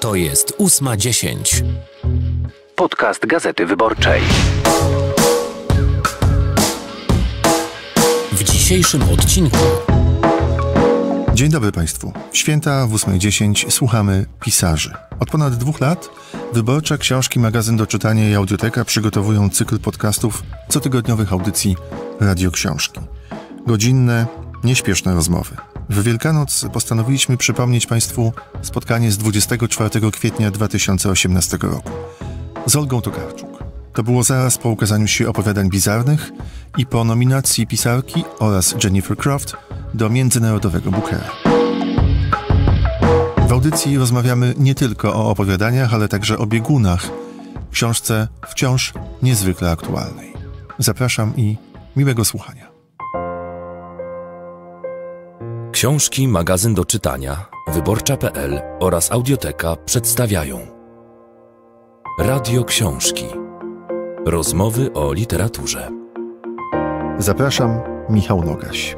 To jest 8.10. Podcast Gazety Wyborczej. W dzisiejszym odcinku. Dzień dobry Państwu. Święta w 8.10 słuchamy pisarzy. Od ponad dwóch lat wyborcze książki, magazyn do czytania i audioteka przygotowują cykl podcastów cotygodniowych audycji Radio Książki. Godzinne, nieśpieszne rozmowy w Wielkanoc postanowiliśmy przypomnieć Państwu spotkanie z 24 kwietnia 2018 roku z Olgą Tokarczuk. To było zaraz po ukazaniu się opowiadań bizarnych i po nominacji pisarki oraz Jennifer Croft do Międzynarodowego Bookera. W audycji rozmawiamy nie tylko o opowiadaniach, ale także o biegunach, książce wciąż niezwykle aktualnej. Zapraszam i miłego słuchania. Książki, magazyn do czytania, wyborcza.pl oraz audioteka przedstawiają Radio Książki. Rozmowy o literaturze. Zapraszam, Michał Nogaś.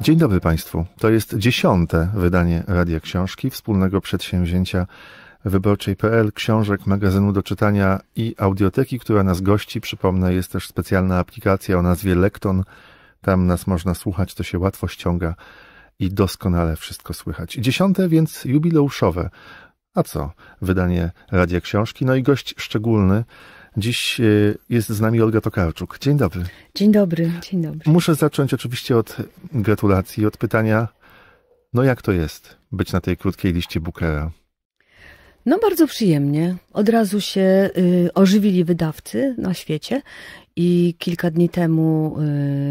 Dzień dobry Państwu. To jest dziesiąte wydanie Radia Książki, wspólnego przedsięwzięcia wyborczej.pl, książek, magazynu do czytania i audioteki, która nas gości. Przypomnę, jest też specjalna aplikacja o nazwie Lekton, tam nas można słuchać, to się łatwo ściąga i doskonale wszystko słychać. Dziesiąte więc jubileuszowe. A co? Wydanie Radia Książki. No i gość szczególny. Dziś e, jest z nami Olga Tokarczuk. Dzień dobry. Dzień dobry, dzień dobry. Muszę zacząć oczywiście od gratulacji, od pytania, no jak to jest być na tej krótkiej liście Bookera? No bardzo przyjemnie. Od razu się y, ożywili wydawcy na świecie i kilka dni temu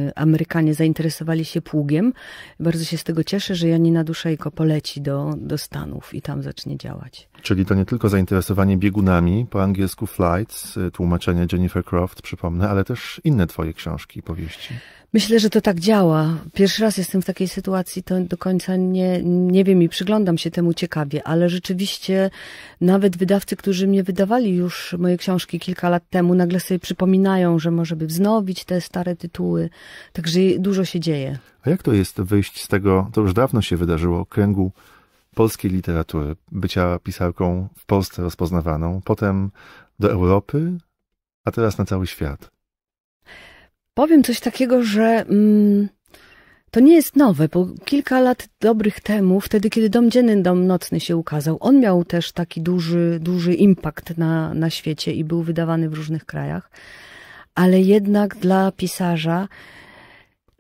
y, Amerykanie zainteresowali się pługiem. Bardzo się z tego cieszę, że Janina Duszejko poleci do, do Stanów i tam zacznie działać. Czyli to nie tylko zainteresowanie biegunami, po angielsku flights, y, tłumaczenie Jennifer Croft, przypomnę, ale też inne twoje książki i powieści. Myślę, że to tak działa. Pierwszy raz jestem w takiej sytuacji, to do końca nie, nie wiem i przyglądam się temu ciekawie, ale rzeczywiście nawet wydawcy, którzy mnie wydawali już moje książki kilka lat temu, nagle sobie przypominają, że darmo, żeby wznowić te stare tytuły. Także dużo się dzieje. A jak to jest wyjść z tego, to już dawno się wydarzyło, kręgu polskiej literatury, bycia pisarką w Polsce rozpoznawaną, potem do Europy, a teraz na cały świat? Powiem coś takiego, że. Mm... To nie jest nowe, bo kilka lat dobrych temu, wtedy kiedy Dom Dzienny, Dom Nocny się ukazał, on miał też taki duży, duży impact na, na świecie i był wydawany w różnych krajach ale jednak dla pisarza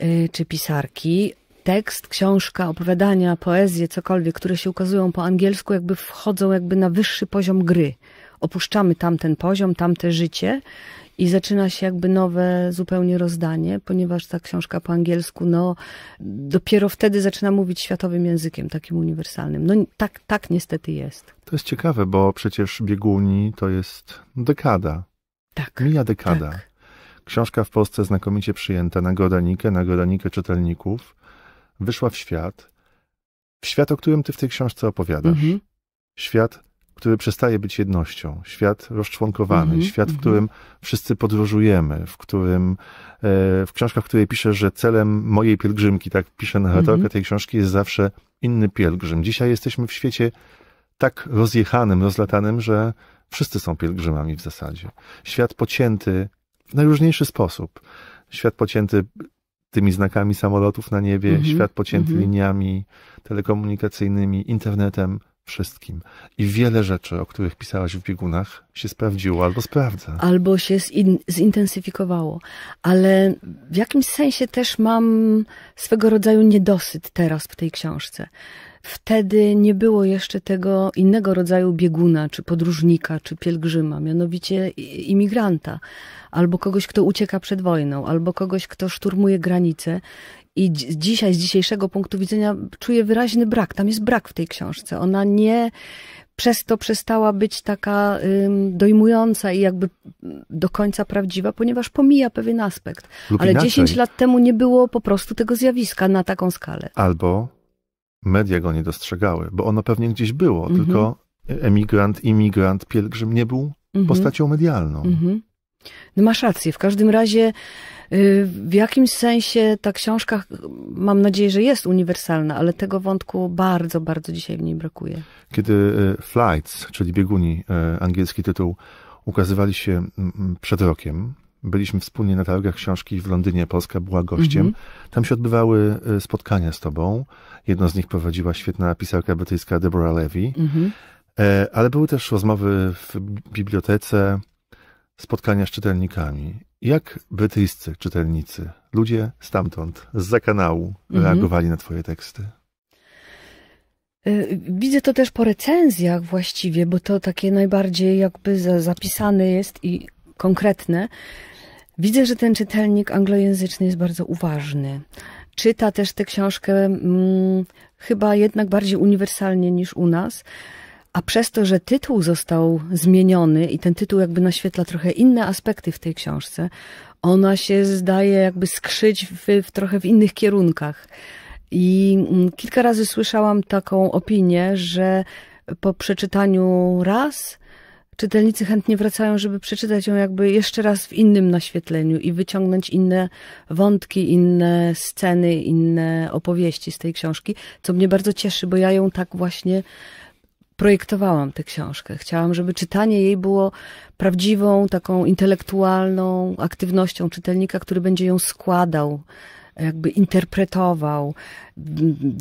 y, czy pisarki tekst, książka, opowiadania, poezje, cokolwiek, które się ukazują po angielsku, jakby wchodzą jakby na wyższy poziom gry. Opuszczamy tamten poziom, tamte życie i zaczyna się jakby nowe zupełnie rozdanie, ponieważ ta książka po angielsku, no dopiero wtedy zaczyna mówić światowym językiem, takim uniwersalnym. No tak, tak niestety jest. To jest ciekawe, bo przecież bieguni to jest dekada. Tak. Mija dekada. Tak. Książka w Polsce znakomicie przyjęta na Godanikę, na Godanikę czytelników. Wyszła w świat. W świat, o którym ty w tej książce opowiadasz. Mhm. Świat, który przestaje być jednością. Świat rozczłonkowany. Mhm, świat, w mhm. którym wszyscy podróżujemy. W którym, e, w książkach, w której piszę, że celem mojej pielgrzymki, tak pisze narratorka tej książki, jest zawsze inny pielgrzym. Dzisiaj jesteśmy w świecie tak rozjechanym, rozlatanym, że wszyscy są pielgrzymami w zasadzie. Świat pocięty w najróżniejszy sposób. Świat pocięty tymi znakami samolotów na niebie, mm -hmm. świat pocięty mm -hmm. liniami telekomunikacyjnymi, internetem, wszystkim. I wiele rzeczy, o których pisałaś w biegunach, się sprawdziło albo sprawdza. Albo się zin zintensyfikowało. Ale w jakimś sensie też mam swego rodzaju niedosyt teraz w tej książce. Wtedy nie było jeszcze tego innego rodzaju bieguna, czy podróżnika, czy pielgrzyma, mianowicie imigranta, albo kogoś, kto ucieka przed wojną, albo kogoś, kto szturmuje granice i dzisiaj, z dzisiejszego punktu widzenia, czuję wyraźny brak. Tam jest brak w tej książce. Ona nie przez to przestała być taka ym, dojmująca i jakby do końca prawdziwa, ponieważ pomija pewien aspekt. Lub Ale inaczej. 10 lat temu nie było po prostu tego zjawiska na taką skalę. Albo media go nie dostrzegały, bo ono pewnie gdzieś było, mhm. tylko emigrant, imigrant, pielgrzym nie był mhm. postacią medialną. Mhm. No masz rację. W każdym razie y, w jakimś sensie ta książka, mam nadzieję, że jest uniwersalna, ale tego wątku bardzo, bardzo dzisiaj w niej brakuje. Kiedy y, Flights, czyli bieguni, y, angielski tytuł, ukazywali się mm, mm, przed rokiem, byliśmy wspólnie na targach książki w Londynie, Polska była gościem. Mm -hmm. Tam się odbywały e, spotkania z tobą. Jedno z nich prowadziła świetna pisarka brytyjska Deborah Levy. Mm -hmm. Ale były też rozmowy w bibliotece, spotkania z czytelnikami. Jak brytyjscy czytelnicy, ludzie stamtąd, z za kanału, mm -hmm. reagowali na twoje teksty? E, widzę to też po recenzjach właściwie, bo to takie najbardziej jakby zapisane jest i konkretne. Widzę, że ten czytelnik anglojęzyczny jest bardzo uważny. Czyta też tę książkę hmm, chyba jednak bardziej uniwersalnie niż u nas. A przez to, że tytuł został zmieniony i ten tytuł jakby naświetla trochę inne aspekty w tej książce, ona się zdaje jakby skrzyć w, w trochę w innych kierunkach. I mm, kilka razy słyszałam taką opinię, że po przeczytaniu raz czytelnicy chętnie wracają, żeby przeczytać ją jakby jeszcze raz w innym naświetleniu i wyciągnąć inne wątki, inne sceny, inne opowieści z tej książki, co mnie bardzo cieszy, bo ja ją tak właśnie projektowałam tę książkę. Chciałam, żeby czytanie jej było prawdziwą, taką intelektualną aktywnością czytelnika, który będzie ją składał jakby interpretował,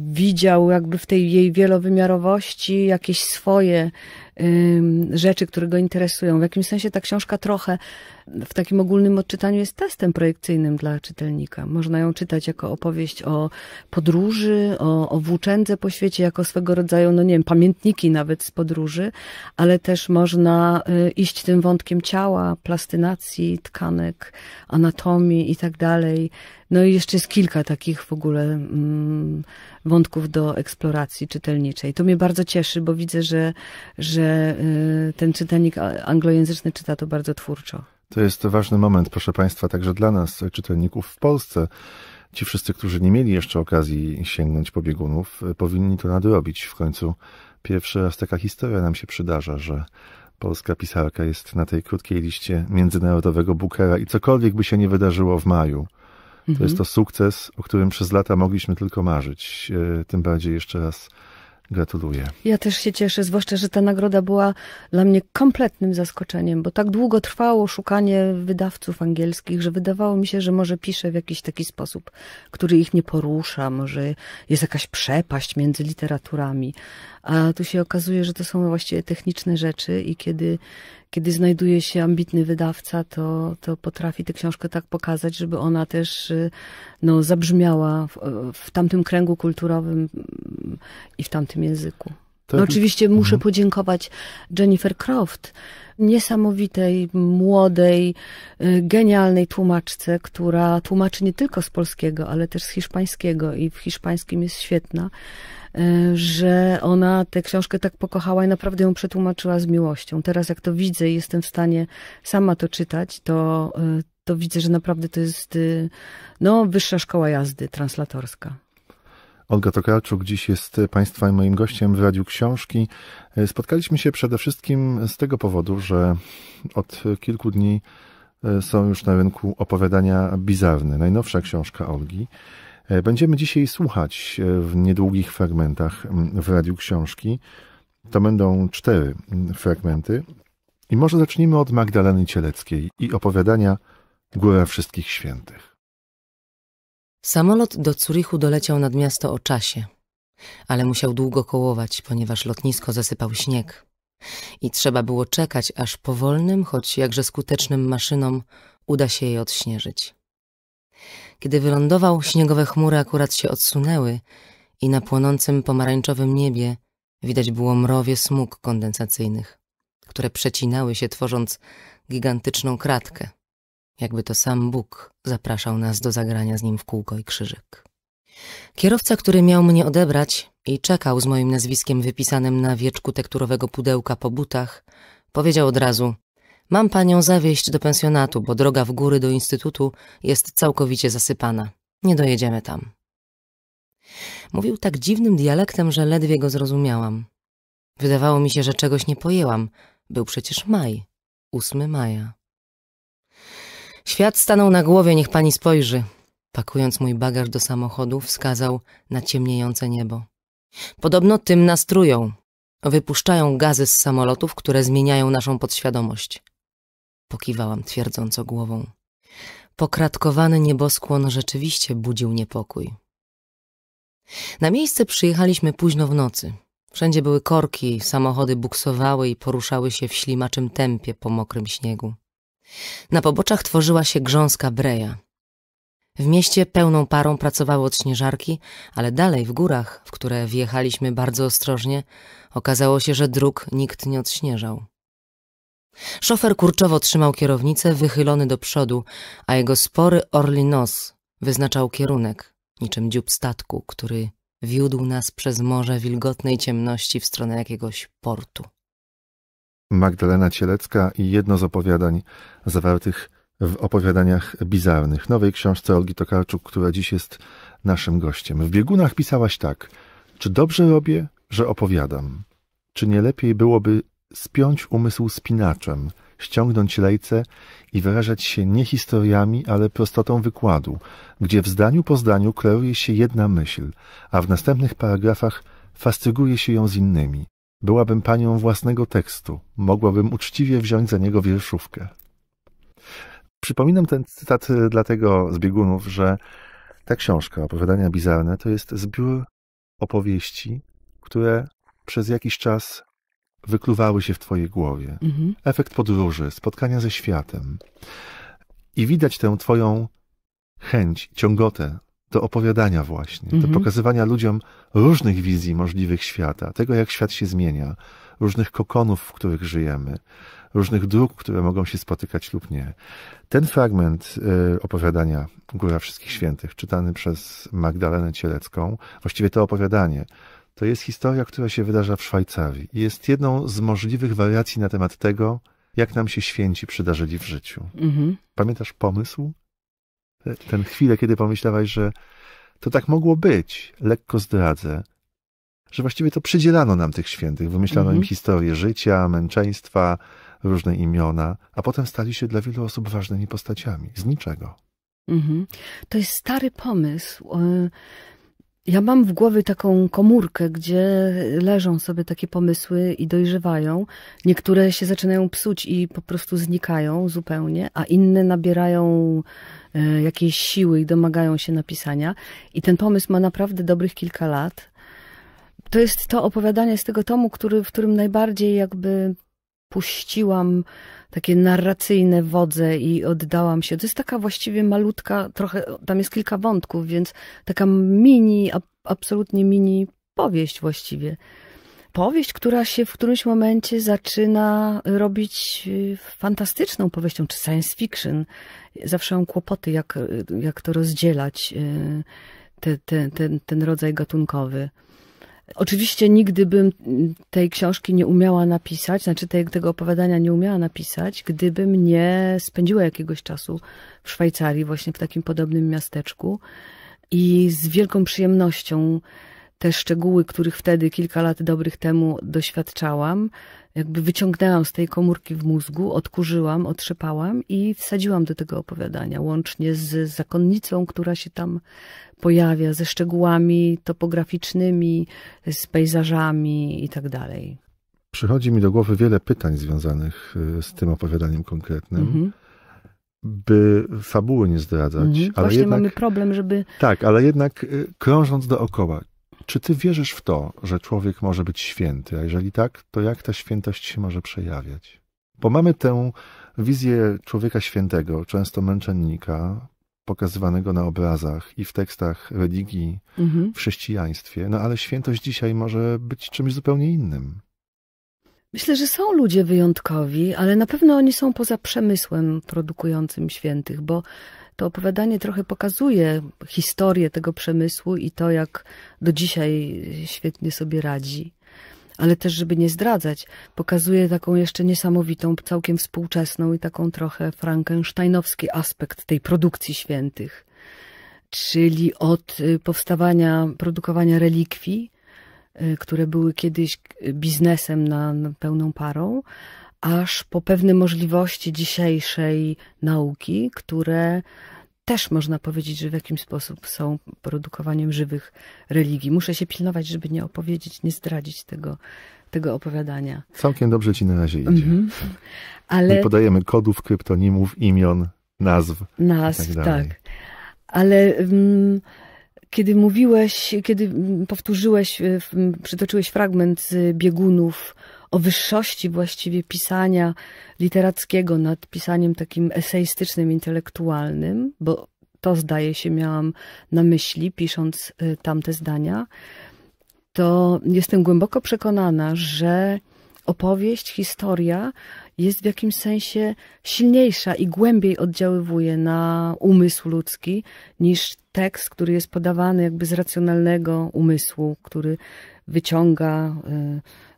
widział jakby w tej jej wielowymiarowości jakieś swoje rzeczy, które go interesują. W jakimś sensie ta książka trochę w takim ogólnym odczytaniu jest testem projekcyjnym dla czytelnika. Można ją czytać jako opowieść o podróży, o, o włóczędze po świecie, jako swego rodzaju, no nie wiem, pamiętniki nawet z podróży, ale też można y, iść tym wątkiem ciała, plastynacji, tkanek, anatomii i tak dalej. No i jeszcze jest kilka takich w ogóle mm, wątków do eksploracji czytelniczej. To mnie bardzo cieszy, bo widzę, że, że y, ten czytelnik anglojęzyczny czyta to bardzo twórczo. To jest ważny moment, proszę Państwa, także dla nas, czytelników w Polsce. Ci wszyscy, którzy nie mieli jeszcze okazji sięgnąć po biegunów, y, powinni to nadrobić. W końcu pierwszy raz taka historia nam się przydarza, że polska pisarka jest na tej krótkiej liście międzynarodowego Bookera i cokolwiek by się nie wydarzyło w maju, Mhm. To jest to mhm. sukces, o którym przez lata mogliśmy tylko marzyć. E, tym bardziej jeszcze raz Gratuluję. Ja też się cieszę, zwłaszcza, że ta nagroda była dla mnie kompletnym zaskoczeniem, bo tak długo trwało szukanie wydawców angielskich, że wydawało mi się, że może piszę w jakiś taki sposób, który ich nie porusza, może jest jakaś przepaść między literaturami. A tu się okazuje, że to są właściwie techniczne rzeczy i kiedy kiedy znajduje się ambitny wydawca, to, to potrafi tę książkę tak pokazać, żeby ona też y, no, zabrzmiała w, w tamtym kręgu kulturowym mm, i w tamtym języku. No, oczywiście muszę mhm. podziękować Jennifer Croft, niesamowitej, młodej, y, genialnej tłumaczce, która tłumaczy nie tylko z polskiego, ale też z hiszpańskiego i w hiszpańskim jest świetna. Y, że ona tę książkę tak pokochała i naprawdę ją przetłumaczyła z miłością. Teraz jak to widzę i jestem w stanie sama to czytać, to, y, to widzę, że naprawdę to jest y, no, wyższa szkoła jazdy translatorska. Olga Tokarczuk dziś jest Państwa i moim gościem w Radiu Książki. Spotkaliśmy się przede wszystkim z tego powodu, że od kilku dni są już na rynku opowiadania bizarne. Najnowsza książka Olgi. E, będziemy dzisiaj słuchać e, w niedługich fragmentach w Radiu Książki. To będą cztery fragmenty. I może zacznijmy od Magdaleny Cieleckiej i opowiadania Góra Wszystkich Świętych. Samolot do Curichu doleciał nad miasto o czasie, ale musiał długo kołować, ponieważ lotnisko zasypał śnieg. I trzeba było czekać, aż powolnym, choć jakże skutecznym maszynom uda się je odśnieżyć. Kiedy wylądował, śniegowe chmury akurat się odsunęły i na płonącym pomarańczowym niebie widać było mrowie smug kondensacyjnych, które przecinały się, tworząc gigantyczną kratkę, jakby to sam Bóg zapraszał nas do zagrania z nim w kółko i krzyżyk. Kierowca, który miał mnie odebrać i czekał z moim nazwiskiem wypisanym na wieczku tekturowego pudełka po butach, powiedział od razu, Mam panią zawieźć do pensjonatu, bo droga w góry do instytutu jest całkowicie zasypana. Nie dojedziemy tam. Mówił tak dziwnym dialektem, że ledwie go zrozumiałam. Wydawało mi się, że czegoś nie pojęłam. Był przecież maj, 8 maja. Świat stanął na głowie, niech pani spojrzy. Pakując mój bagaż do samochodu, wskazał na ciemniejące niebo. Podobno tym nastrują. Wypuszczają gazy z samolotów, które zmieniają naszą podświadomość pokiwałam twierdząco głową. Pokratkowany nieboskłon rzeczywiście budził niepokój. Na miejsce przyjechaliśmy późno w nocy. Wszędzie były korki, samochody buksowały i poruszały się w ślimaczym tempie po mokrym śniegu. Na poboczach tworzyła się grząska breja. W mieście pełną parą pracowały odśnieżarki, ale dalej w górach, w które wjechaliśmy bardzo ostrożnie, okazało się, że dróg nikt nie odśnieżał. Szofer kurczowo trzymał kierownicę wychylony do przodu, a jego spory orli nos wyznaczał kierunek, niczym dziób statku, który wiódł nas przez morze wilgotnej ciemności w stronę jakiegoś portu. Magdalena Cielecka i jedno z opowiadań zawartych w opowiadaniach bizarnych, nowej książce Olgi Tokarczuk, która dziś jest naszym gościem. W biegunach pisałaś tak: Czy dobrze robię, że opowiadam? Czy nie lepiej byłoby spiąć umysł spinaczem, ściągnąć lejce i wyrażać się nie historiami, ale prostotą wykładu, gdzie w zdaniu po zdaniu kreuje się jedna myśl, a w następnych paragrafach fascyguje się ją z innymi. Byłabym panią własnego tekstu, mogłabym uczciwie wziąć za niego wierszówkę. Przypominam ten cytat y, dlatego z biegunów, że ta książka, opowiadania bizarne, to jest zbiór opowieści, które przez jakiś czas wykluwały się w twojej głowie. Mhm. Efekt podróży, spotkania ze światem. I widać tę twoją chęć, ciągotę do opowiadania właśnie, mhm. do pokazywania ludziom różnych wizji możliwych świata, tego jak świat się zmienia, różnych kokonów, w których żyjemy, różnych dróg, które mogą się spotykać lub nie. Ten fragment y, opowiadania Góra Wszystkich Świętych, czytany przez Magdalenę Cielecką, właściwie to opowiadanie to jest historia, która się wydarza w Szwajcarii i jest jedną z możliwych wariacji na temat tego, jak nam się święci przydarzyli w życiu. Mhm. Pamiętasz pomysł? E, ten chwilę, kiedy pomyślałaś, że to tak mogło być, lekko zdradzę, że właściwie to przydzielano nam tych świętych, wymyślano mhm. im historię życia, męczeństwa, różne imiona, a potem stali się dla wielu osób ważnymi postaciami, z niczego. Mhm. To jest stary pomysł. E, ja mam w głowie taką komórkę, gdzie leżą sobie takie pomysły i dojrzewają. Niektóre się zaczynają psuć i po prostu znikają zupełnie, a inne nabierają e, jakiejś siły i domagają się napisania. I ten pomysł ma naprawdę dobrych kilka lat. To jest to opowiadanie z tego tomu, który, w którym najbardziej jakby puściłam takie narracyjne wodze i oddałam się. To jest taka właściwie malutka, trochę, tam jest kilka wątków, więc taka mini, absolutnie mini powieść właściwie. Powieść, która się w którymś momencie zaczyna robić y, fantastyczną powieścią, czy science fiction. Zawsze mam kłopoty, jak, jak to rozdzielać, y, te, te, ten, ten rodzaj gatunkowy. Oczywiście nigdy bym tej książki nie umiała napisać, znaczy tej, tego opowiadania nie umiała napisać, gdybym nie spędziła jakiegoś czasu w Szwajcarii, właśnie w takim podobnym miasteczku. I z wielką przyjemnością te szczegóły, których wtedy kilka lat dobrych temu doświadczałam, jakby wyciągnęłam z tej komórki w mózgu, odkurzyłam, otrzepałam i wsadziłam do tego opowiadania, łącznie z zakonnicą, która się tam pojawia, ze szczegółami topograficznymi, z pejzażami i tak dalej. Przychodzi mi do głowy wiele pytań związanych e, z tym opowiadaniem konkretnym. Mhm by fabuły nie zdradzać. Mhm, ale właśnie jednak, mamy problem, żeby. Tak, ale jednak e, krążąc dookoła, czy ty wierzysz w to, że człowiek może być święty, a jeżeli tak, to jak ta świętość się może przejawiać? Bo mamy tę wizję człowieka świętego, często męczennika, pokazywanego na obrazach i w tekstach religii, mhm. w chrześcijaństwie, no ale świętość dzisiaj może być czymś zupełnie innym. Myślę, że są ludzie wyjątkowi, ale na pewno oni są poza przemysłem produkującym świętych, bo to opowiadanie trochę pokazuje historię tego przemysłu i to, jak do dzisiaj świetnie sobie radzi. Ale też, żeby nie zdradzać, pokazuje taką jeszcze niesamowitą, całkiem współczesną i taką trochę frankensteinowski aspekt tej produkcji świętych. Czyli od y, powstawania, produkowania relikwii, y, które były kiedyś y, biznesem na, na pełną parą, aż po pewne możliwości dzisiejszej nauki, które też można powiedzieć, że w jakiś sposób są produkowaniem żywych religii. Muszę się pilnować, żeby nie opowiedzieć, nie zdradzić tego, tego opowiadania. Całkiem dobrze ci na razie idzie. Mm -hmm. Ale... Nie podajemy kodów, kryptonimów, imion, nazw. Nazw, tak, tak. Ale mm, kiedy mówiłeś, kiedy mm, powtórzyłeś, e, przytoczyłeś fragment biegunów o wyższości właściwie pisania literackiego nad pisaniem takim eseistycznym, intelektualnym, bo to zdaje się miałam na myśli, pisząc y, tamte zdania, to jestem głęboko przekonana, że opowieść, historia jest w jakimś sensie silniejsza i głębiej oddziaływuje na umysł ludzki niż tekst, który jest podawany jakby z racjonalnego umysłu, który wyciąga. Y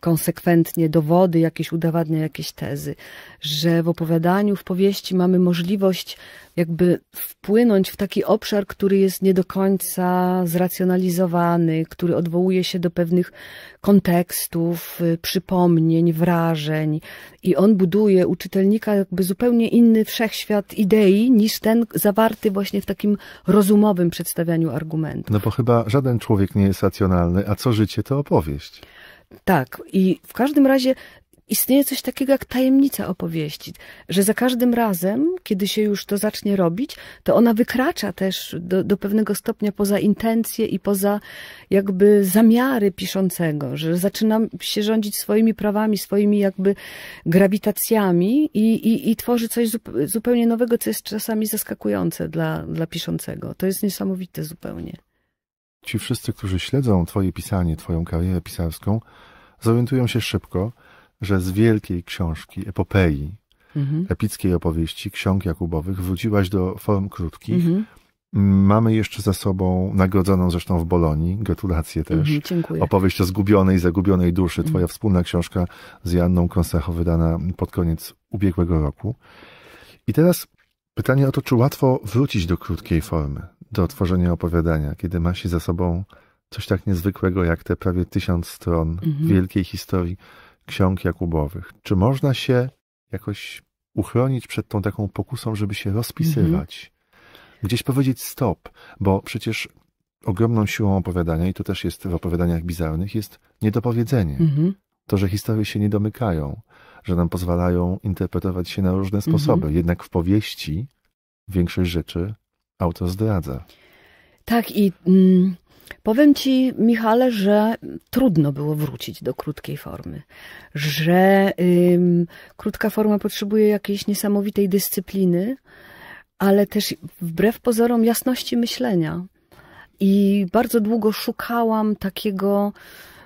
konsekwentnie dowody, jakieś udowadnia jakieś tezy, że w opowiadaniu, w powieści mamy możliwość jakby wpłynąć w taki obszar, który jest nie do końca zracjonalizowany, który odwołuje się do pewnych kontekstów, y, przypomnień, wrażeń i on buduje u czytelnika jakby zupełnie inny wszechświat idei niż ten zawarty właśnie w takim rozumowym przedstawianiu argumentów. No bo chyba żaden człowiek nie jest racjonalny, a co życie to opowieść. Tak, i w każdym razie istnieje coś takiego jak tajemnica opowieści, że za każdym razem, kiedy się już to zacznie robić, to ona wykracza też do, do, pewnego stopnia poza intencje i poza jakby zamiary piszącego, że zaczyna się rządzić swoimi prawami, swoimi jakby grawitacjami i, i, i tworzy coś zupełnie nowego, co jest czasami zaskakujące dla, dla piszącego. To jest niesamowite zupełnie. Ci wszyscy, którzy śledzą Twoje pisanie, Twoją karierę pisarską, zorientują się szybko, że z wielkiej książki, epopei, mhm. epickiej opowieści, ksiąg Jakubowych, wróciłaś do form krótkich. Mhm. Mamy jeszcze za sobą nagrodzoną zresztą w Bolonii, gratulacje też. Mhm, dziękuję. Opowieść o zgubionej, zagubionej duszy, twoja mhm. wspólna książka z Janną Konsecho wydana pod koniec ubiegłego roku. I teraz Pytanie o to, czy łatwo wrócić do krótkiej formy, do tworzenia opowiadania, kiedy ma się za sobą coś tak niezwykłego jak te prawie tysiąc stron mhm. wielkiej historii ksiąg Jakubowych. Czy można się jakoś uchronić przed tą taką pokusą, żeby się rozpisywać? Mhm. Gdzieś powiedzieć stop, bo przecież ogromną siłą opowiadania, i to też jest w opowiadaniach bizarnych, jest niedopowiedzenie. Mhm. To, że historie się nie domykają, że nam pozwalają interpretować się na różne mhm. sposoby. Mhm. Jednak w powieści większość rzeczy autor zdradza. Tak i mm, powiem ci, Michale, że trudno było wrócić do krótkiej formy, że krótka forma potrzebuje jakiejś niesamowitej dyscypliny, ale też wbrew pozorom jasności myślenia. I bardzo długo szukałam takiego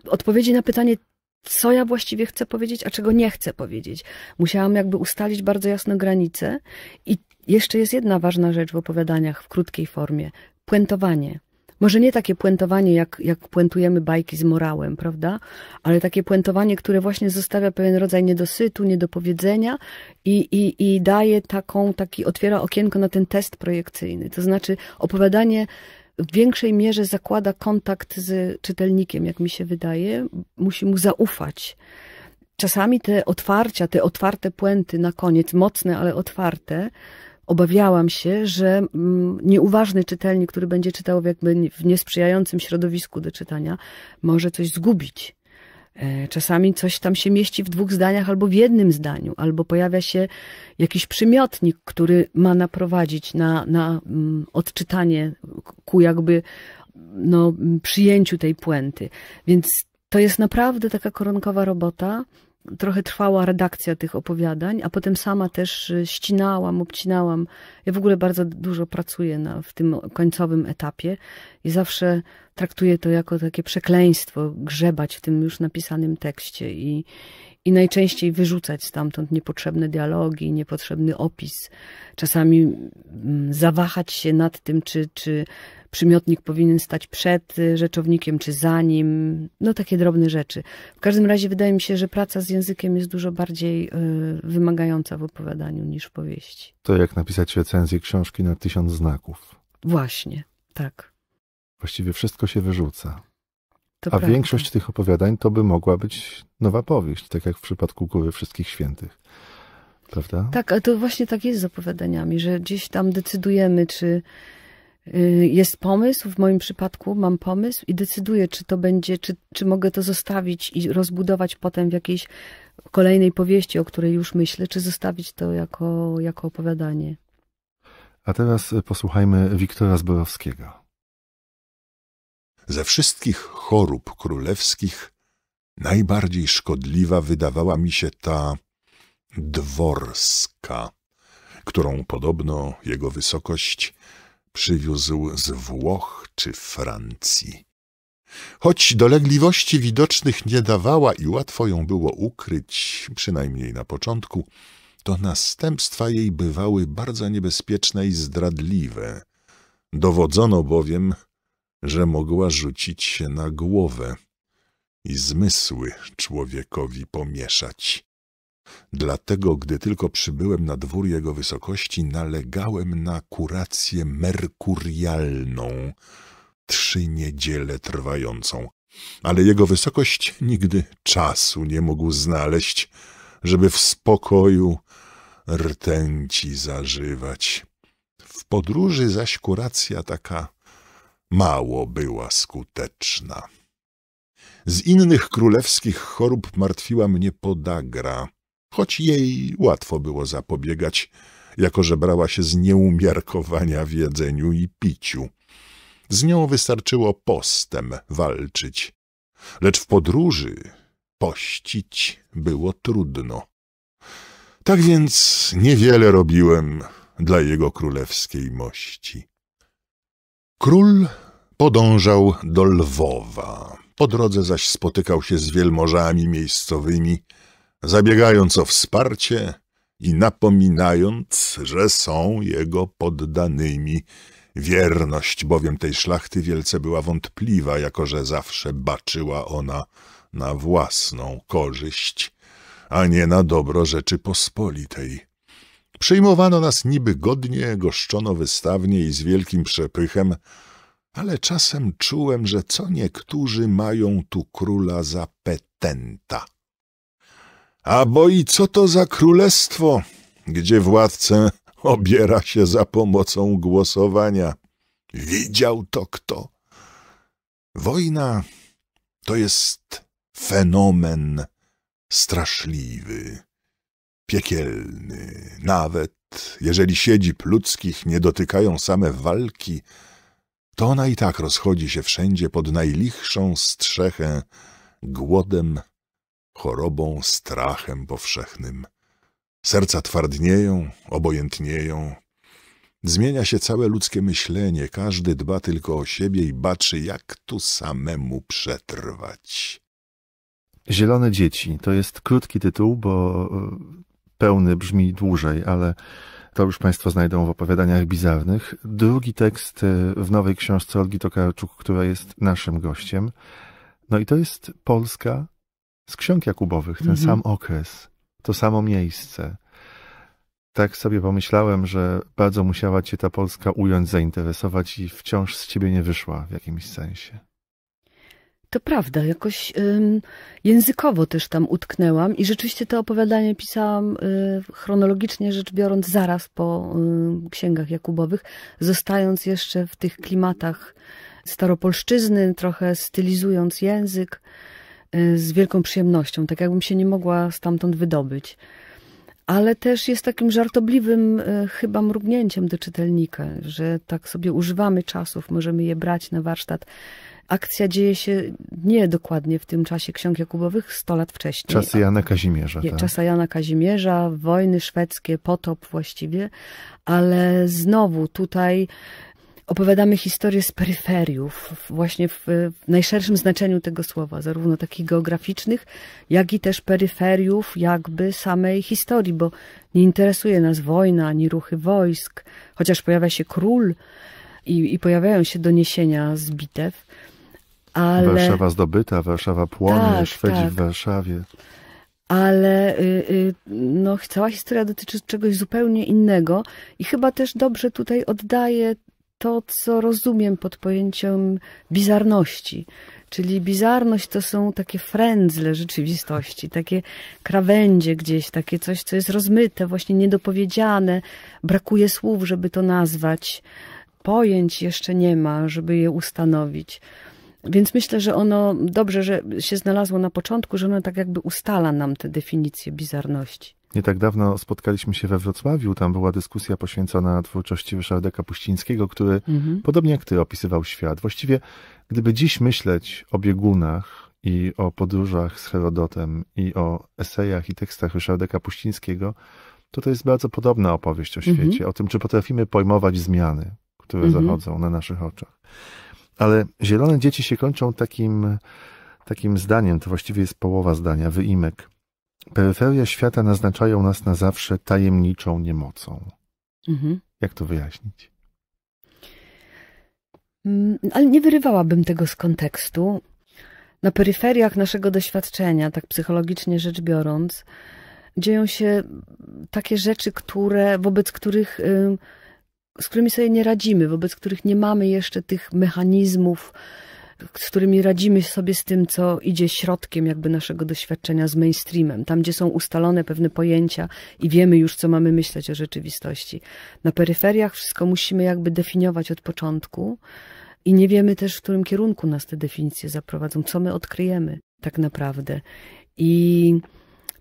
odpowiedzi na pytanie, co ja właściwie chcę powiedzieć, a czego nie chcę powiedzieć. Musiałam jakby ustalić bardzo jasno granice. I jeszcze jest jedna ważna rzecz w opowiadaniach w krótkiej formie puentowanie. Może nie takie puentowanie, jak, jak puentujemy bajki z morałem, prawda? Ale takie puentowanie, które właśnie zostawia pewien rodzaj niedosytu, niedopowiedzenia i, i, i daje taką, taki, otwiera okienko na ten test projekcyjny. To znaczy opowiadanie w większej mierze zakłada kontakt z czytelnikiem, jak mi się wydaje, musi mu zaufać. Czasami te otwarcia, te otwarte puenty na koniec, mocne, ale otwarte, obawiałam się, że mm, nieuważny czytelnik, który będzie czytał jakby w niesprzyjającym środowisku do czytania, może coś zgubić. E, czasami coś tam się mieści w dwóch zdaniach albo w jednym zdaniu, albo pojawia się jakiś przymiotnik, który ma naprowadzić na, na mm, odczytanie ku jakby no, przyjęciu tej puenty. Więc to jest naprawdę taka koronkowa robota, trochę trwała redakcja tych opowiadań, a potem sama też y, ścinałam, obcinałam. Ja w ogóle bardzo dużo pracuję na, w tym końcowym etapie i zawsze traktuję to jako takie przekleństwo, grzebać w tym już napisanym tekście i, i najczęściej wyrzucać stamtąd niepotrzebne dialogi, niepotrzebny opis. Czasami mm, zawahać się nad tym, czy, czy przymiotnik powinien stać przed y, rzeczownikiem czy za nim, no takie drobne rzeczy. W każdym razie wydaje mi się, że praca z językiem jest dużo bardziej y, wymagająca w opowiadaniu niż w powieści. To jak napisać recenzję książki na tysiąc znaków. Właśnie, tak. Właściwie wszystko się wyrzuca. To A prawda. większość tych opowiadań to by mogła być nowa powieść, tak jak w przypadku Góry Wszystkich Świętych. Prawda? Tak, ale to właśnie tak jest z opowiadaniami, że gdzieś tam decydujemy, czy Y, jest pomysł, w moim przypadku mam pomysł i decyduję, czy to będzie, czy, czy mogę to zostawić i rozbudować potem w jakiejś kolejnej powieści, o której już myślę, czy zostawić to jako, jako opowiadanie. A teraz y, posłuchajmy Wiktora Zborowskiego. Ze wszystkich chorób królewskich najbardziej szkodliwa wydawała mi się ta dworska, którą podobno jego wysokość przywiózł z Włoch czy Francji. Choć dolegliwości widocznych nie dawała i łatwo ją było ukryć, przynajmniej na początku, to następstwa jej bywały bardzo niebezpieczne i zdradliwe. Dowodzono bowiem, że mogła rzucić się na głowę i zmysły człowiekowi pomieszać. Dlatego, gdy tylko przybyłem na dwór jego wysokości, nalegałem na kurację merkurialną, trzy niedziele trwającą. Ale jego wysokość nigdy czasu nie mógł znaleźć, żeby w spokoju rtęci zażywać. W podróży zaś kuracja taka mało była skuteczna. Z innych królewskich chorób martwiła mnie podagra – choć jej łatwo było zapobiegać, jako że brała się z nieumiarkowania w jedzeniu i piciu. Z nią wystarczyło postem walczyć, lecz w podróży pościć było trudno. Tak więc niewiele robiłem dla jego królewskiej mości. Król podążał do Lwowa. Po drodze zaś spotykał się z wielmożami miejscowymi, zabiegając o wsparcie i napominając, że są jego poddanymi. Wierność bowiem tej szlachty wielce była wątpliwa, jako że zawsze baczyła ona na własną korzyść, a nie na dobro Rzeczypospolitej. Przyjmowano nas niby godnie, goszczono wystawnie i z wielkim przepychem, ale czasem czułem, że co niektórzy mają tu króla za petenta. A bo i co to za królestwo, gdzie władcę obiera się za pomocą głosowania? Widział to kto? Wojna to jest fenomen straszliwy, piekielny. Nawet jeżeli siedzib ludzkich nie dotykają same walki, to ona i tak rozchodzi się wszędzie pod najlichszą strzechę, głodem, chorobą, strachem powszechnym. Serca twardnieją, obojętnieją. Zmienia się całe ludzkie myślenie, każdy dba tylko o siebie i baczy, jak tu samemu przetrwać. Zielone dzieci to jest krótki tytuł, bo e, pełny brzmi dłużej, ale to już Państwo znajdą w opowiadaniach bizarnych. Drugi tekst e, w nowej książce Olgi Tokarczuk, która jest naszym gościem. No i to jest Polska z ksiąg Jakubowych, ten mhm. sam okres, to samo miejsce. Tak sobie pomyślałem, że bardzo musiała cię ta Polska ująć, zainteresować i wciąż z ciebie nie wyszła w jakimś sensie. To prawda, jakoś językowo też tam utknęłam i rzeczywiście to opowiadanie pisałam y, chronologicznie rzecz biorąc zaraz po y, księgach Jakubowych, zostając jeszcze w tych klimatach staropolszczyzny, trochę stylizując język. Y, z wielką przyjemnością, tak jakbym się nie mogła stamtąd wydobyć. Ale też jest takim żartobliwym y, chyba mrugnięciem do czytelnika, że tak sobie używamy czasów, możemy je brać na warsztat. Akcja dzieje się nie dokładnie w tym czasie ksiąg Jakubowych, 100 lat wcześniej. Czasy Jana Kazimierza. Nie, tak? Czasa Jana Kazimierza, wojny szwedzkie, potop właściwie, ale znowu tutaj opowiadamy historię z peryferiów, właśnie w, w najszerszym znaczeniu tego słowa, zarówno takich geograficznych, jak i też peryferiów jakby samej historii, bo nie interesuje nas wojna ani ruchy wojsk, chociaż pojawia się król i, i pojawiają się doniesienia z bitew. Ale... Warszawa zdobyta, Warszawa płonie, tak, Szwedzi tak. w Warszawie. Ale y, y, no, cała historia dotyczy czegoś zupełnie innego i chyba też dobrze tutaj oddaje to, co rozumiem pod pojęciem bizarności. Czyli bizarność to są takie frędzle rzeczywistości, takie krawędzie gdzieś, takie coś, co jest rozmyte, właśnie niedopowiedziane, brakuje słów, żeby to nazwać. Pojęć jeszcze nie ma, żeby je ustanowić. Więc myślę, że ono dobrze, że się znalazło na początku, że ono tak jakby ustala nam te definicje bizarności. Nie tak dawno spotkaliśmy się we Wrocławiu, tam była dyskusja poświęcona twórczości Ryszarda Kapuścińskiego, który mhm. podobnie jak ty opisywał świat. Właściwie, gdyby dziś myśleć o biegunach i o podróżach z Herodotem i o esejach i tekstach Ryszarda Kapuścińskiego, to to jest bardzo podobna opowieść o mhm. świecie, mhm. o tym, czy potrafimy pojmować zmiany, które mhm. zachodzą na naszych oczach. Ale zielone dzieci się kończą takim, takim zdaniem, to właściwie jest połowa zdania, wyimek. Peryferia świata naznaczają nas na zawsze tajemniczą niemocą. Mhm. Jak to wyjaśnić? Mm, ale nie wyrywałabym tego z kontekstu. Na peryferiach naszego doświadczenia, tak psychologicznie rzecz biorąc, dzieją się takie rzeczy, które, wobec których, y, z którymi sobie nie radzimy, wobec których nie mamy jeszcze tych mechanizmów, z którymi radzimy sobie z tym, co idzie środkiem jakby naszego doświadczenia z mainstreamem, tam gdzie są ustalone pewne pojęcia i wiemy już, co mamy myśleć o rzeczywistości. Na peryferiach wszystko musimy jakby definiować od początku i nie wiemy też, w którym kierunku nas te definicje zaprowadzą, co my odkryjemy tak naprawdę. I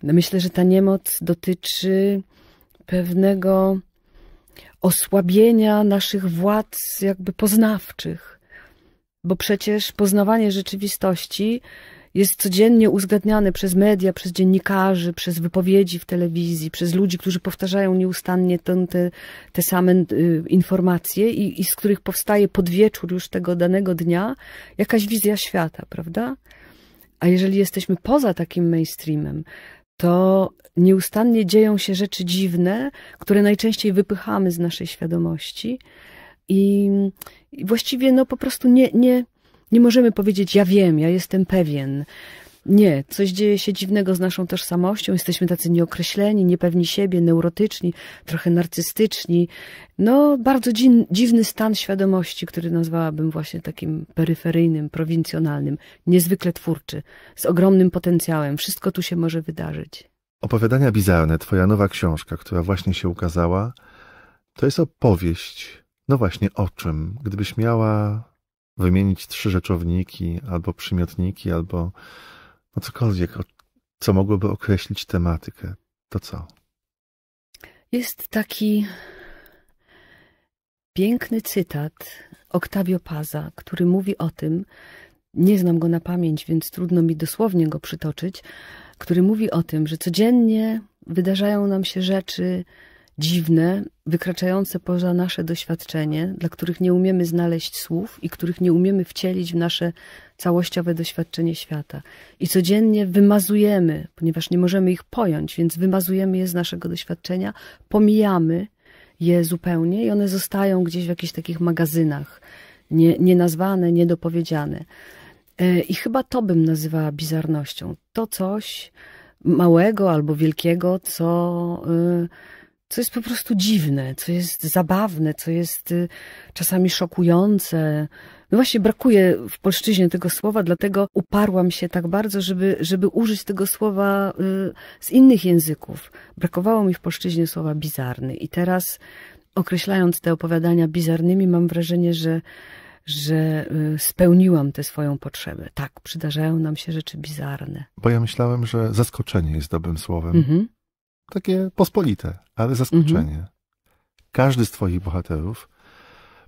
no, myślę, że ta niemoc dotyczy pewnego osłabienia naszych władz jakby poznawczych bo przecież poznawanie rzeczywistości jest codziennie uzgadniane przez media, przez dziennikarzy, przez wypowiedzi w telewizji, przez ludzi, którzy powtarzają nieustannie ten, te, te same y, informacje i, i z których powstaje pod wieczór już tego danego dnia jakaś wizja świata, prawda? A jeżeli jesteśmy poza takim mainstreamem, to nieustannie dzieją się rzeczy dziwne, które najczęściej wypychamy z naszej świadomości. I, i właściwie no po prostu nie, nie, nie możemy powiedzieć ja wiem, ja jestem pewien. Nie, coś dzieje się dziwnego z naszą tożsamością, jesteśmy tacy nieokreśleni, niepewni siebie, neurotyczni, trochę narcystyczni. No, bardzo dziwny stan świadomości, który nazwałabym właśnie takim peryferyjnym, prowincjonalnym, niezwykle twórczy, z ogromnym potencjałem. Wszystko tu się może wydarzyć. Opowiadania bizarne, twoja nowa książka, która właśnie się ukazała, to jest opowieść no właśnie, o czym? Gdybyś miała wymienić trzy rzeczowniki, albo przymiotniki, albo no cokolwiek, co mogłoby określić tematykę, to co? Jest taki piękny cytat Oktawio Paza, który mówi o tym, nie znam go na pamięć, więc trudno mi dosłownie go przytoczyć, który mówi o tym, że codziennie wydarzają nam się rzeczy, dziwne, wykraczające poza nasze doświadczenie, dla których nie umiemy znaleźć słów i których nie umiemy wcielić w nasze całościowe doświadczenie świata. I codziennie wymazujemy, ponieważ nie możemy ich pojąć, więc wymazujemy je z naszego doświadczenia, pomijamy je zupełnie i one zostają gdzieś w jakichś takich magazynach, nie, nienazwane, niedopowiedziane. E, I chyba to bym nazywała bizarnością. To coś małego albo wielkiego, co. Yy, co jest po prostu dziwne, co jest zabawne, co jest y, czasami szokujące. No właśnie brakuje w polszczyźnie tego słowa, dlatego uparłam się tak bardzo, żeby, żeby użyć tego słowa y, z innych języków. Brakowało mi w polszczyźnie słowa bizarny i teraz określając te opowiadania bizarnymi mam wrażenie, że że y, spełniłam tę swoją potrzebę. Tak, przydarzają nam się rzeczy bizarne. Bo ja myślałem, że zaskoczenie jest dobrym słowem. Mhm takie pospolite, ale zaskoczenie. Mhm. Każdy z Twoich bohaterów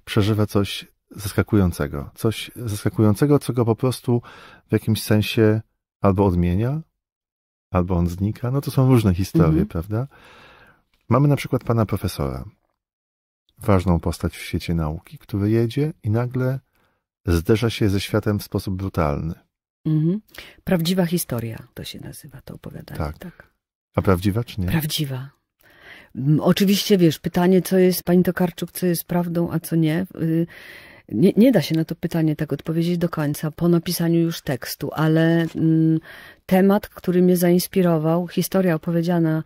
przeżywa coś zaskakującego. Coś zaskakującego, co go po prostu w jakimś sensie albo odmienia, albo on znika. No to są różne historie, mhm. prawda? Mamy na przykład pana profesora, ważną postać w świecie nauki, który jedzie i nagle zderza się ze światem w sposób brutalny. Mhm. Prawdziwa historia to się nazywa to opowiadanie. Tak. tak. A prawdziwa czy nie? Prawdziwa. Mm, oczywiście, wiesz, pytanie, co jest, pani Tokarczuk, co jest prawdą, a co nie. Y, nie, nie da się na to pytanie tak odpowiedzieć do końca, po napisaniu już tekstu, ale mm, temat, który mnie zainspirował, historia opowiedziana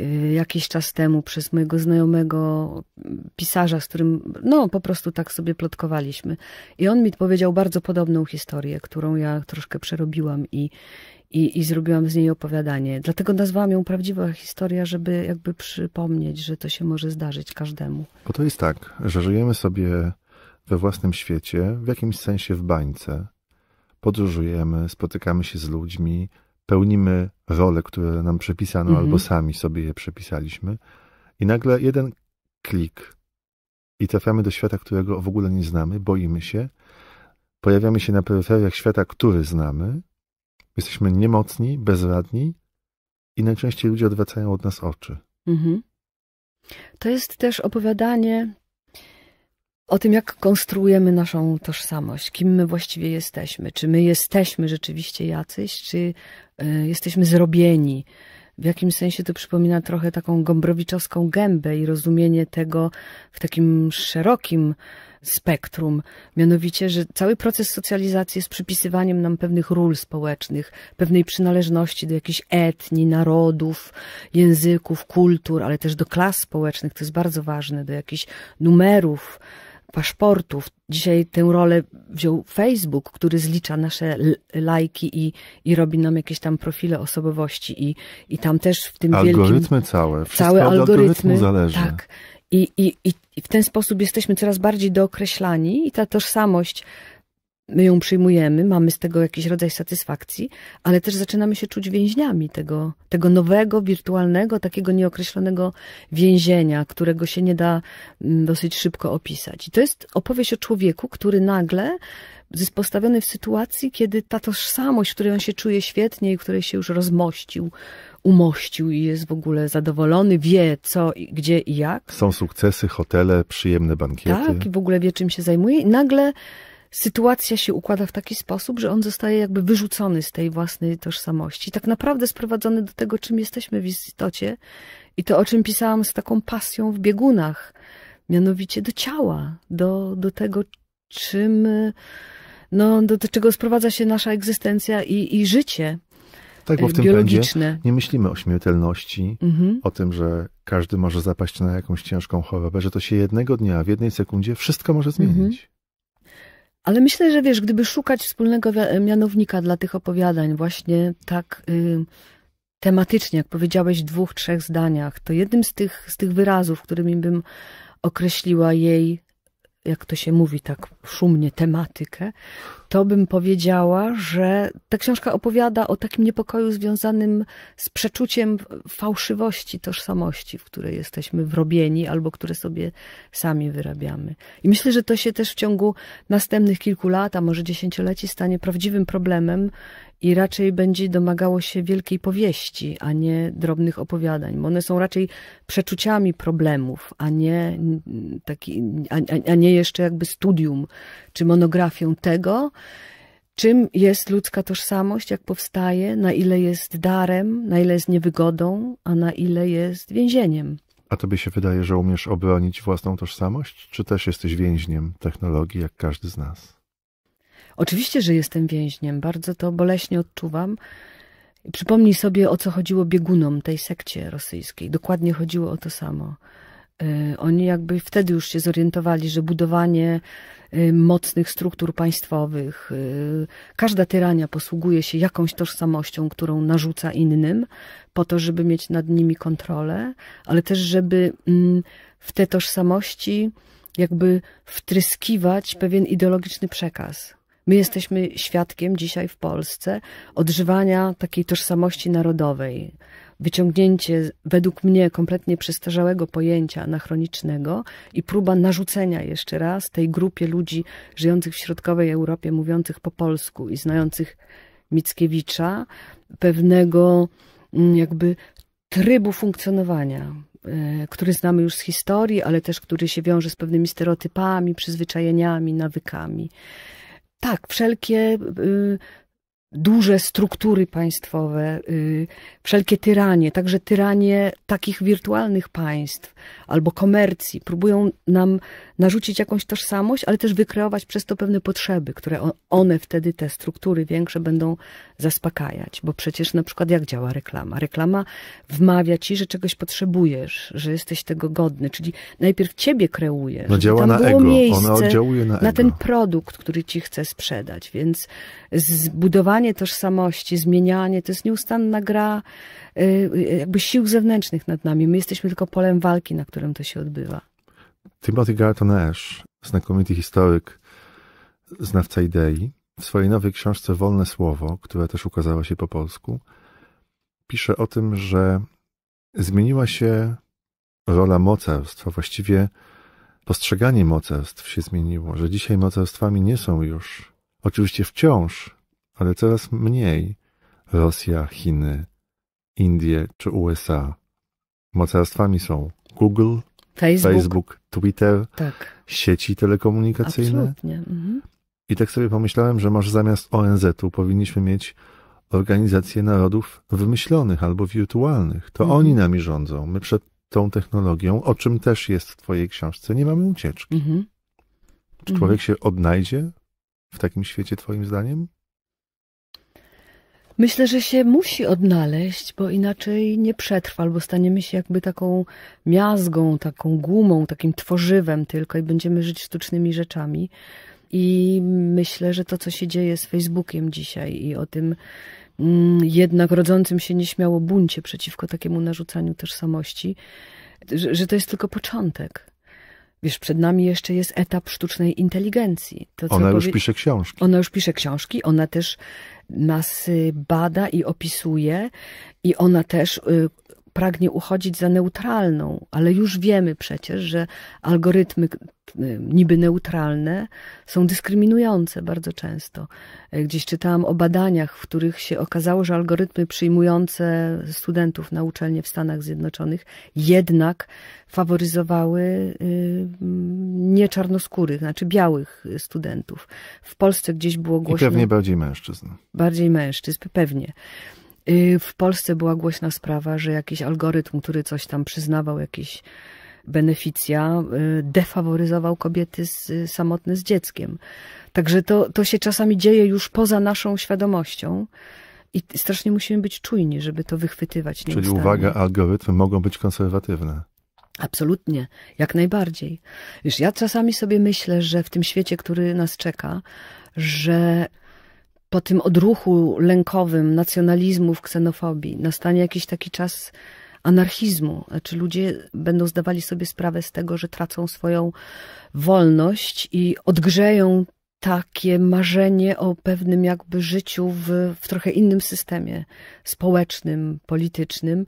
y, jakiś czas temu przez mojego znajomego mm, pisarza, z którym no po prostu tak sobie plotkowaliśmy. I on mi powiedział bardzo podobną historię, którą ja troszkę przerobiłam i, i, i zrobiłam z niej opowiadanie. Dlatego nazwałam ją Prawdziwa Historia, żeby jakby przypomnieć, że to się może zdarzyć każdemu. Bo to jest tak, że żyjemy sobie we własnym świecie, w jakimś sensie w bańce. Podróżujemy, spotykamy się z ludźmi, pełnimy role, które nam przypisano, mhm. albo sami sobie je przepisaliśmy. I nagle jeden klik i trafiamy do świata, którego w ogóle nie znamy, boimy się, pojawiamy się na peryferiach świata, który znamy, Jesteśmy niemocni, bezradni i najczęściej ludzie odwracają od nas oczy. Mhm. To jest też opowiadanie o tym, jak konstruujemy naszą tożsamość, kim my właściwie jesteśmy. Czy my jesteśmy rzeczywiście jacyś, czy e, jesteśmy zrobieni. W jakim sensie to przypomina trochę taką gąbrowiczowską gębę i rozumienie tego w takim szerokim spektrum, mianowicie, że cały proces socjalizacji jest przypisywaniem nam pewnych ról społecznych, pewnej przynależności do jakichś etnii, narodów, języków, kultur, ale też do klas społecznych, to jest bardzo ważne, do jakichś numerów, paszportów. Dzisiaj tę rolę wziął Facebook, który zlicza nasze lajki i, i robi nam jakieś tam profile osobowości i, i tam też w tym algorytmy wielkim... Algorytmy całe. Wszystko całe algorytmy, algorytmu zależy. Tak. I, i, I w ten sposób jesteśmy coraz bardziej dookreślani i ta tożsamość, my ją przyjmujemy, mamy z tego jakiś rodzaj satysfakcji, ale też zaczynamy się czuć więźniami tego, tego nowego, wirtualnego, takiego nieokreślonego więzienia, którego się nie da mm, dosyć szybko opisać. I to jest opowieść o człowieku, który nagle jest postawiony w sytuacji, kiedy ta tożsamość, w której on się czuje świetnie i w której się już rozmościł, umościł i jest w ogóle zadowolony, wie co, gdzie i jak. Są sukcesy, hotele, przyjemne bankiety. Tak, i w ogóle wie czym się zajmuje. I nagle sytuacja się układa w taki sposób, że on zostaje jakby wyrzucony z tej własnej tożsamości. Tak naprawdę sprowadzony do tego, czym jesteśmy w istocie i to, o czym pisałam z taką pasją w biegunach, mianowicie do ciała, do, do tego, czym, no, do, do czego sprowadza się nasza egzystencja i, i życie tak, bo w tym biologiczne. Pędzie nie myślimy o śmiertelności, mhm. o tym, że każdy może zapaść na jakąś ciężką chorobę, że to się jednego dnia, w jednej sekundzie wszystko może mhm. zmienić. Mhm. Ale myślę, że wiesz, gdyby szukać wspólnego e, mianownika dla tych opowiadań, właśnie tak y, tematycznie, jak powiedziałeś w dwóch, trzech zdaniach, to jednym z tych, z tych wyrazów, którymi bym określiła jej jak to się mówi tak szumnie, tematykę, to bym powiedziała, że ta książka opowiada o takim niepokoju związanym z przeczuciem fałszywości tożsamości, w której jesteśmy wrobieni albo które sobie sami wyrabiamy. I myślę, że to się też w ciągu następnych kilku lat, a może dziesięcioleci stanie prawdziwym problemem, i raczej będzie domagało się wielkiej powieści, a nie drobnych opowiadań, bo one są raczej przeczuciami problemów, a nie, taki, a, a nie jeszcze jakby studium czy monografią tego, czym jest ludzka tożsamość, jak powstaje, na ile jest darem, na ile jest niewygodą, a na ile jest więzieniem. A tobie się wydaje, że umiesz obronić własną tożsamość, czy też jesteś więźniem technologii, jak każdy z nas? Oczywiście, że jestem więźniem, bardzo to boleśnie odczuwam. Przypomnij sobie, o co chodziło biegunom tej sekcie rosyjskiej. Dokładnie chodziło o to samo. Y, oni jakby wtedy już się zorientowali, że budowanie y, mocnych struktur państwowych, y, każda tyrania posługuje się jakąś tożsamością, którą narzuca innym, po to, żeby mieć nad nimi kontrolę, ale też, żeby mm, w te tożsamości jakby wtryskiwać pewien ideologiczny przekaz. My jesteśmy świadkiem dzisiaj w Polsce odżywania takiej tożsamości narodowej. Wyciągnięcie według mnie kompletnie przestarzałego pojęcia anachronicznego i próba narzucenia jeszcze raz tej grupie ludzi żyjących w środkowej Europie, mówiących po polsku i znających Mickiewicza, pewnego mm, jakby trybu funkcjonowania, e, który znamy już z historii, ale też który się wiąże z pewnymi stereotypami, przyzwyczajeniami, nawykami. Tak, wszelkie y, duże struktury państwowe, y, wszelkie tyranie, także tyranie takich wirtualnych państw albo komercji, próbują nam narzucić jakąś tożsamość, ale też wykreować przez to pewne potrzeby, które one wtedy, te struktury większe, będą zaspokajać. Bo przecież na przykład jak działa reklama? Reklama wmawia ci, że czegoś potrzebujesz, że jesteś tego godny, czyli najpierw ciebie kreuje. No działa na ego, ona oddziałuje na, na ego. ten produkt, który ci chce sprzedać, więc zbudowanie budowanie tożsamości, zmienianie, to jest nieustanna gra y, y, jakby sił zewnętrznych nad nami. My jesteśmy tylko polem walki, na którym to się odbywa. Timothy Garton Ash, znakomity historyk, znawca idei, w swojej nowej książce Wolne Słowo, która też ukazała się po polsku, pisze o tym, że zmieniła się rola mocarstwa, właściwie postrzeganie mocarstw się zmieniło, że dzisiaj mocarstwami nie są już, oczywiście wciąż ale coraz mniej Rosja, Chiny, Indie czy USA. Mocarstwami są Google, Facebook, Facebook Twitter, tak. sieci telekomunikacyjne. Absolutnie. Mhm. I tak sobie pomyślałem, że może zamiast ONZ-u powinniśmy mieć organizacje narodów wymyślonych albo wirtualnych. To mhm. oni nami rządzą. My przed tą technologią, o czym też jest w Twojej książce, nie mamy ucieczki. Mhm. Czy człowiek mhm. się odnajdzie w takim świecie, Twoim zdaniem? Myślę, że się musi odnaleźć, bo inaczej nie przetrwa, albo staniemy się jakby taką miazgą, taką gumą, takim tworzywem tylko i będziemy żyć sztucznymi rzeczami. I myślę, że to, co się dzieje z Facebookiem dzisiaj i o tym mm, jednak rodzącym się nieśmiało buncie przeciwko takiemu narzucaniu tożsamości, że, że to jest tylko początek. Wiesz, przed nami jeszcze jest etap sztucznej inteligencji. To, ona już pisze książki. Ona już pisze książki, ona też nas y, bada i opisuje i ona też y, pragnie uchodzić za neutralną, ale już wiemy przecież, że algorytmy y, niby neutralne są dyskryminujące bardzo często. E, gdzieś czytałam o badaniach, w których się okazało, że algorytmy przyjmujące studentów na uczelnie w Stanach Zjednoczonych jednak faworyzowały y, mm, nie czarnoskórych, znaczy białych studentów. W Polsce gdzieś było głośno... I pewnie bardziej mężczyzn. Bardziej mężczyzn, pewnie. Y, w Polsce była głośna sprawa, że jakiś algorytm, który coś tam przyznawał, jakiś beneficja, y, defaworyzował kobiety z, y, samotne z dzieckiem. Także to, to się czasami dzieje już poza naszą świadomością. I strasznie musimy być czujni, żeby to wychwytywać. Czyli nieustannie. uwaga, algorytmy mogą być konserwatywne. Absolutnie, jak najbardziej. Wiesz, ja czasami sobie myślę, że w tym świecie, który nas czeka, że po tym odruchu lękowym w ksenofobii nastanie jakiś taki czas anarchizmu. Znaczy ludzie będą zdawali sobie sprawę z tego, że tracą swoją wolność i odgrzeją takie marzenie o pewnym jakby życiu w, w trochę innym systemie społecznym, politycznym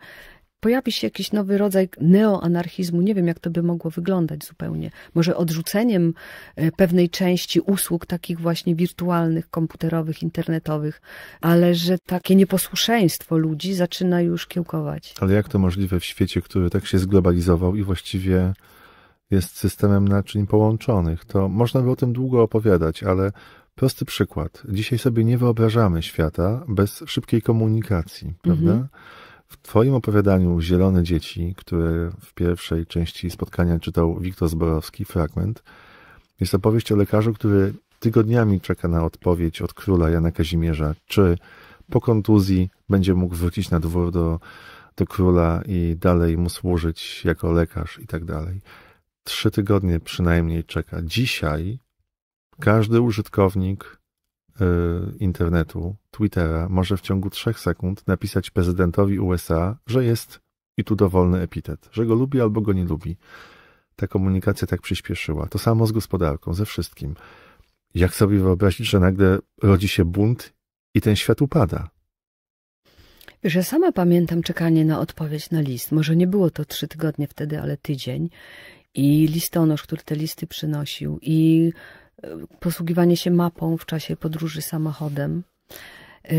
pojawi się jakiś nowy rodzaj neoanarchizmu. Nie wiem, jak to by mogło wyglądać zupełnie. Może odrzuceniem e, pewnej części usług takich właśnie wirtualnych, komputerowych, internetowych, ale że takie nieposłuszeństwo ludzi zaczyna już kiełkować. Ale jak to możliwe w świecie, który tak się zglobalizował i właściwie jest systemem naczyń połączonych? To można by o tym długo opowiadać, ale Prosty przykład. Dzisiaj sobie nie wyobrażamy świata bez szybkiej komunikacji, mhm. prawda? Mm -hmm. W Twoim opowiadaniu Zielone Dzieci, które w pierwszej części spotkania czytał Wiktor Zborowski, fragment, jest opowieść o lekarzu, który tygodniami czeka na odpowiedź od króla Jana Kazimierza, czy po kontuzji będzie mógł wrócić na dwór do, do króla i dalej mu służyć jako lekarz i tak dalej. Trzy tygodnie przynajmniej czeka. Dzisiaj każdy użytkownik Y, internetu, Twittera, może w ciągu trzech sekund napisać prezydentowi USA, że jest i tu dowolny epitet, że go lubi albo go nie lubi. Ta komunikacja tak przyspieszyła. To samo z gospodarką, ze wszystkim. Jak sobie wyobrazić, że nagle rodzi się bunt i ten świat upada? że sama pamiętam czekanie na odpowiedź na list. Może nie było to trzy tygodnie wtedy, ale tydzień. I listonosz, który te listy przynosił, i E, posługiwanie się mapą w czasie podróży samochodem. E,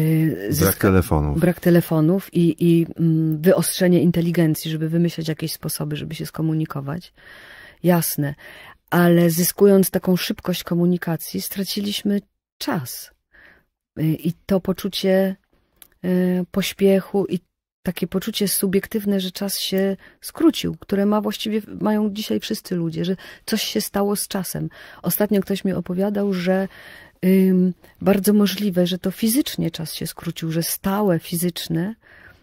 zyska... Brak telefonów. Brak telefonów i, i mm, wyostrzenie inteligencji, żeby wymyślać jakieś sposoby, żeby się skomunikować. Jasne. Ale zyskując taką szybkość komunikacji, straciliśmy czas. E, I to poczucie pośpiechu i takie poczucie subiektywne, że czas się skrócił, które ma właściwie, mają dzisiaj wszyscy ludzie, że coś się stało z czasem. Ostatnio ktoś mi opowiadał, że ym, bardzo możliwe, że to fizycznie czas się skrócił, że stałe fizyczne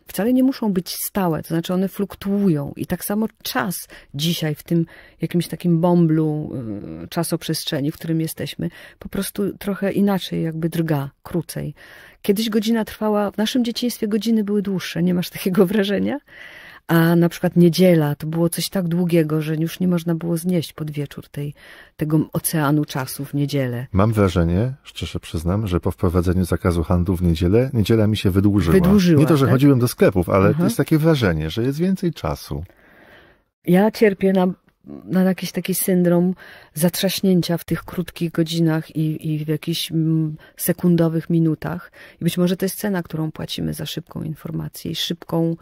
wcale nie muszą być stałe, to znaczy one fluktuują. I tak samo czas dzisiaj w tym jakimś takim bąblu y, czasoprzestrzeni, w którym jesteśmy, po prostu trochę inaczej jakby drga, krócej. Kiedyś godzina trwała, w naszym dzieciństwie godziny były dłuższe, nie masz takiego wrażenia? a na przykład niedziela to było coś tak długiego, że już nie można było znieść pod wieczór tej, tego oceanu czasu w niedzielę. Mam wrażenie, szczerze przyznam, że po wprowadzeniu zakazu handlu w niedzielę, niedziela mi się wydłużyła. wydłużyła nie to, że tak? chodziłem do sklepów, ale Aha. to jest takie wrażenie, że jest więcej czasu. Ja cierpię na na jakiś taki syndrom zatrzaśnięcia w tych krótkich godzinach i, i w jakichś mm, sekundowych minutach. I być może to jest cena, którą płacimy za szybką informację i szybką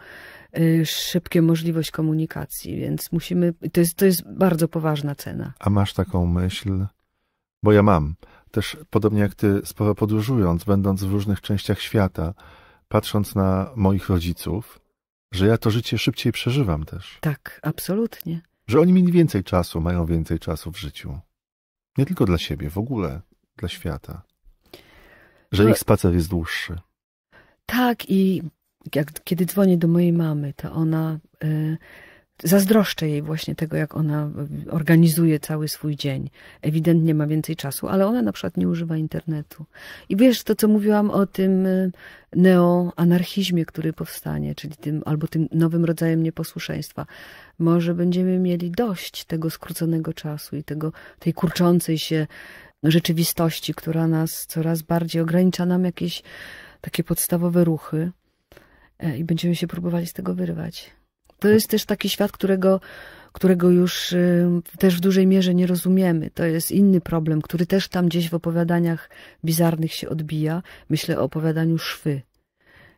Y, szybkie możliwość komunikacji, więc musimy, to jest, to jest bardzo poważna cena. A masz taką myśl, bo ja mam, też podobnie jak ty, sporo podróżując, będąc w różnych częściach świata, patrząc na moich rodziców, że ja to życie szybciej przeżywam też. Tak, absolutnie. Że oni mieli więcej czasu, mają więcej czasu w życiu. Nie tylko dla siebie, w ogóle dla świata. Że no- ich spacer jest dłuższy. Tak, i jak, kiedy dzwonię do mojej mamy, to ona y, zazdroszczę jej właśnie tego, jak ona y, organizuje cały swój dzień. Ewidentnie ma więcej czasu, ale ona na przykład nie używa internetu. I wiesz, to co mówiłam o tym y, neoanarchizmie, który powstanie, czyli tym albo tym nowym rodzajem nieposłuszeństwa. Może będziemy mieli dość tego skróconego czasu i tego, tej kurczącej się rzeczywistości, która nas coraz bardziej ogranicza nam jakieś takie podstawowe ruchy. E, i będziemy się próbowali z tego wyrwać. To jest też taki świat, którego, którego już y, też w dużej mierze nie rozumiemy. To jest inny problem, który też tam gdzieś w opowiadaniach bizarnych się odbija. Myślę o opowiadaniu szwy,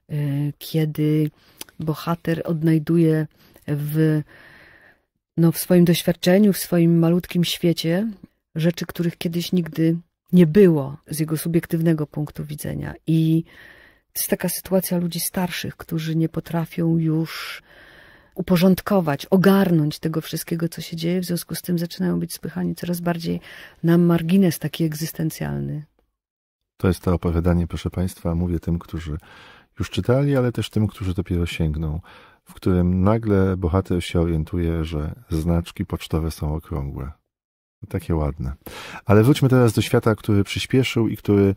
e, kiedy bohater odnajduje w, no, w swoim doświadczeniu, w swoim malutkim świecie rzeczy, których kiedyś nigdy nie było z jego subiektywnego punktu widzenia. I jest taka sytuacja ludzi starszych, którzy nie potrafią już uporządkować, ogarnąć tego wszystkiego, co się dzieje, w związku z tym zaczynają być spychani coraz bardziej na margines taki egzystencjalny. To jest to opowiadanie, proszę Państwa, mówię tym, którzy już czytali, ale też tym, którzy dopiero sięgną, w którym nagle bohater się orientuje, że znaczki pocztowe są okrągłe. Takie ładne. Ale wróćmy teraz do świata, który przyspieszył i który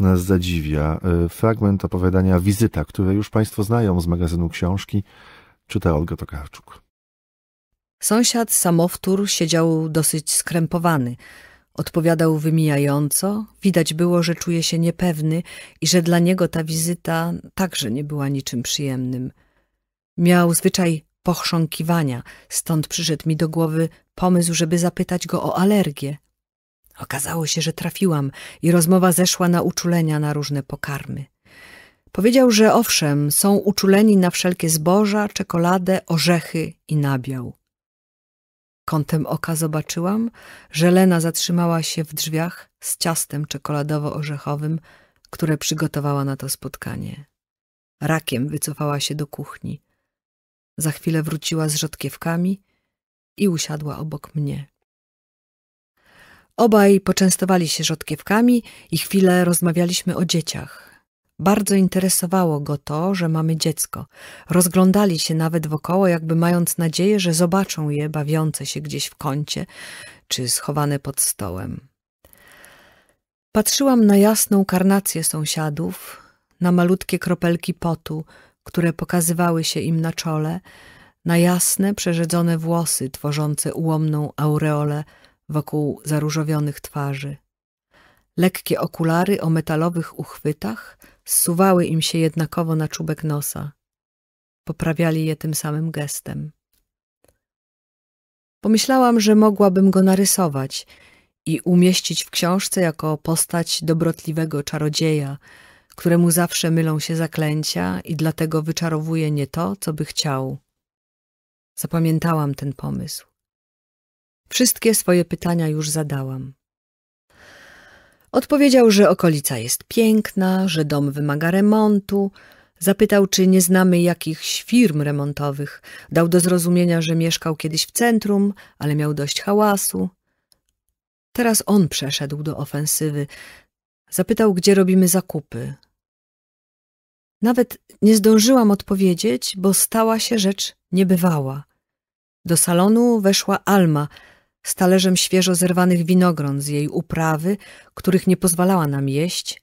nas zadziwia. E, fragment opowiadania Wizyta, które już Państwo znają z magazynu książki, czyta Olga Tokarczuk. Sąsiad samowtór siedział dosyć skrępowany. Odpowiadał wymijająco, widać było, że czuje się niepewny i że dla niego ta wizyta także nie była niczym przyjemnym. Miał zwyczaj pochrząkiwania, stąd przyszedł mi do głowy pomysł, żeby zapytać go o alergię, Okazało się, że trafiłam i rozmowa zeszła na uczulenia na różne pokarmy. Powiedział, że owszem, są uczuleni na wszelkie zboża, czekoladę, orzechy i nabiał. Kątem oka zobaczyłam, że Lena zatrzymała się w drzwiach z ciastem czekoladowo-orzechowym, które przygotowała na to spotkanie. Rakiem wycofała się do kuchni. Za chwilę wróciła z rzodkiewkami i usiadła obok mnie. Obaj poczęstowali się rzodkiewkami i chwilę rozmawialiśmy o dzieciach. Bardzo interesowało go to, że mamy dziecko. Rozglądali się nawet wokoło, jakby mając nadzieję, że zobaczą je bawiące się gdzieś w kącie czy schowane pod stołem. Patrzyłam na jasną karnację sąsiadów, na malutkie kropelki potu, które pokazywały się im na czole, na jasne, przerzedzone włosy tworzące ułomną aureolę wokół zaróżowionych twarzy. Lekkie okulary o metalowych uchwytach zsuwały im się jednakowo na czubek nosa. Poprawiali je tym samym gestem. Pomyślałam, że mogłabym go narysować i umieścić w książce jako postać dobrotliwego czarodzieja, któremu zawsze mylą się zaklęcia i dlatego wyczarowuje nie to, co by chciał. Zapamiętałam ten pomysł. Wszystkie swoje pytania już zadałam. Odpowiedział, że okolica jest piękna, że dom wymaga remontu. Zapytał, czy nie znamy jakichś firm remontowych. Dał do zrozumienia, że mieszkał kiedyś w centrum, ale miał dość hałasu. Teraz on przeszedł do ofensywy. Zapytał, gdzie robimy zakupy. Nawet nie zdążyłam odpowiedzieć, bo stała się rzecz niebywała. Do salonu weszła Alma – z talerzem świeżo zerwanych winogron z jej uprawy, których nie pozwalała nam jeść,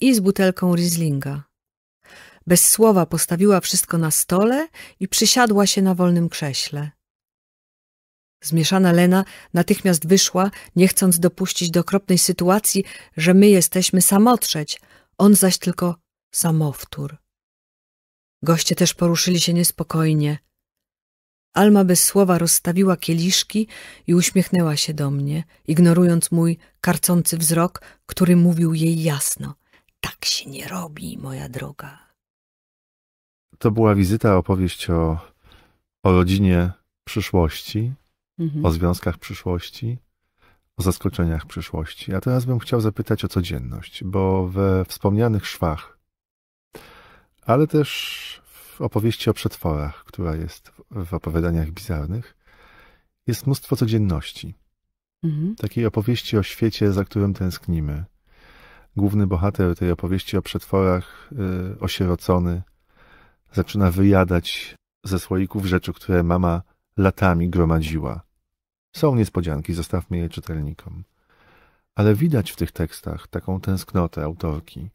i z butelką Rieslinga. Bez słowa postawiła wszystko na stole i przysiadła się na wolnym krześle. Zmieszana Lena natychmiast wyszła, nie chcąc dopuścić do okropnej sytuacji, że my jesteśmy samotrzeć, on zaś tylko samowtór. Goście też poruszyli się niespokojnie. Alma bez słowa rozstawiła kieliszki i uśmiechnęła się do mnie, ignorując mój karcący wzrok, który mówił jej jasno. Tak się nie robi, moja droga. To była wizyta, opowieść o, o rodzinie przyszłości, mhm. o związkach przyszłości, o zaskoczeniach przyszłości. A teraz bym chciał zapytać o codzienność, bo we wspomnianych szwach, ale też w opowieści o przetworach, która jest w opowiadaniach bizarnych, jest mnóstwo codzienności. Mhm. Takiej opowieści o świecie, za którym tęsknimy. Główny bohater tej opowieści o przetworach, yy, osierocony, zaczyna wyjadać ze słoików rzeczy, które mama latami gromadziła. Są niespodzianki, zostawmy je czytelnikom. Ale widać w tych tekstach taką tęsknotę autorki,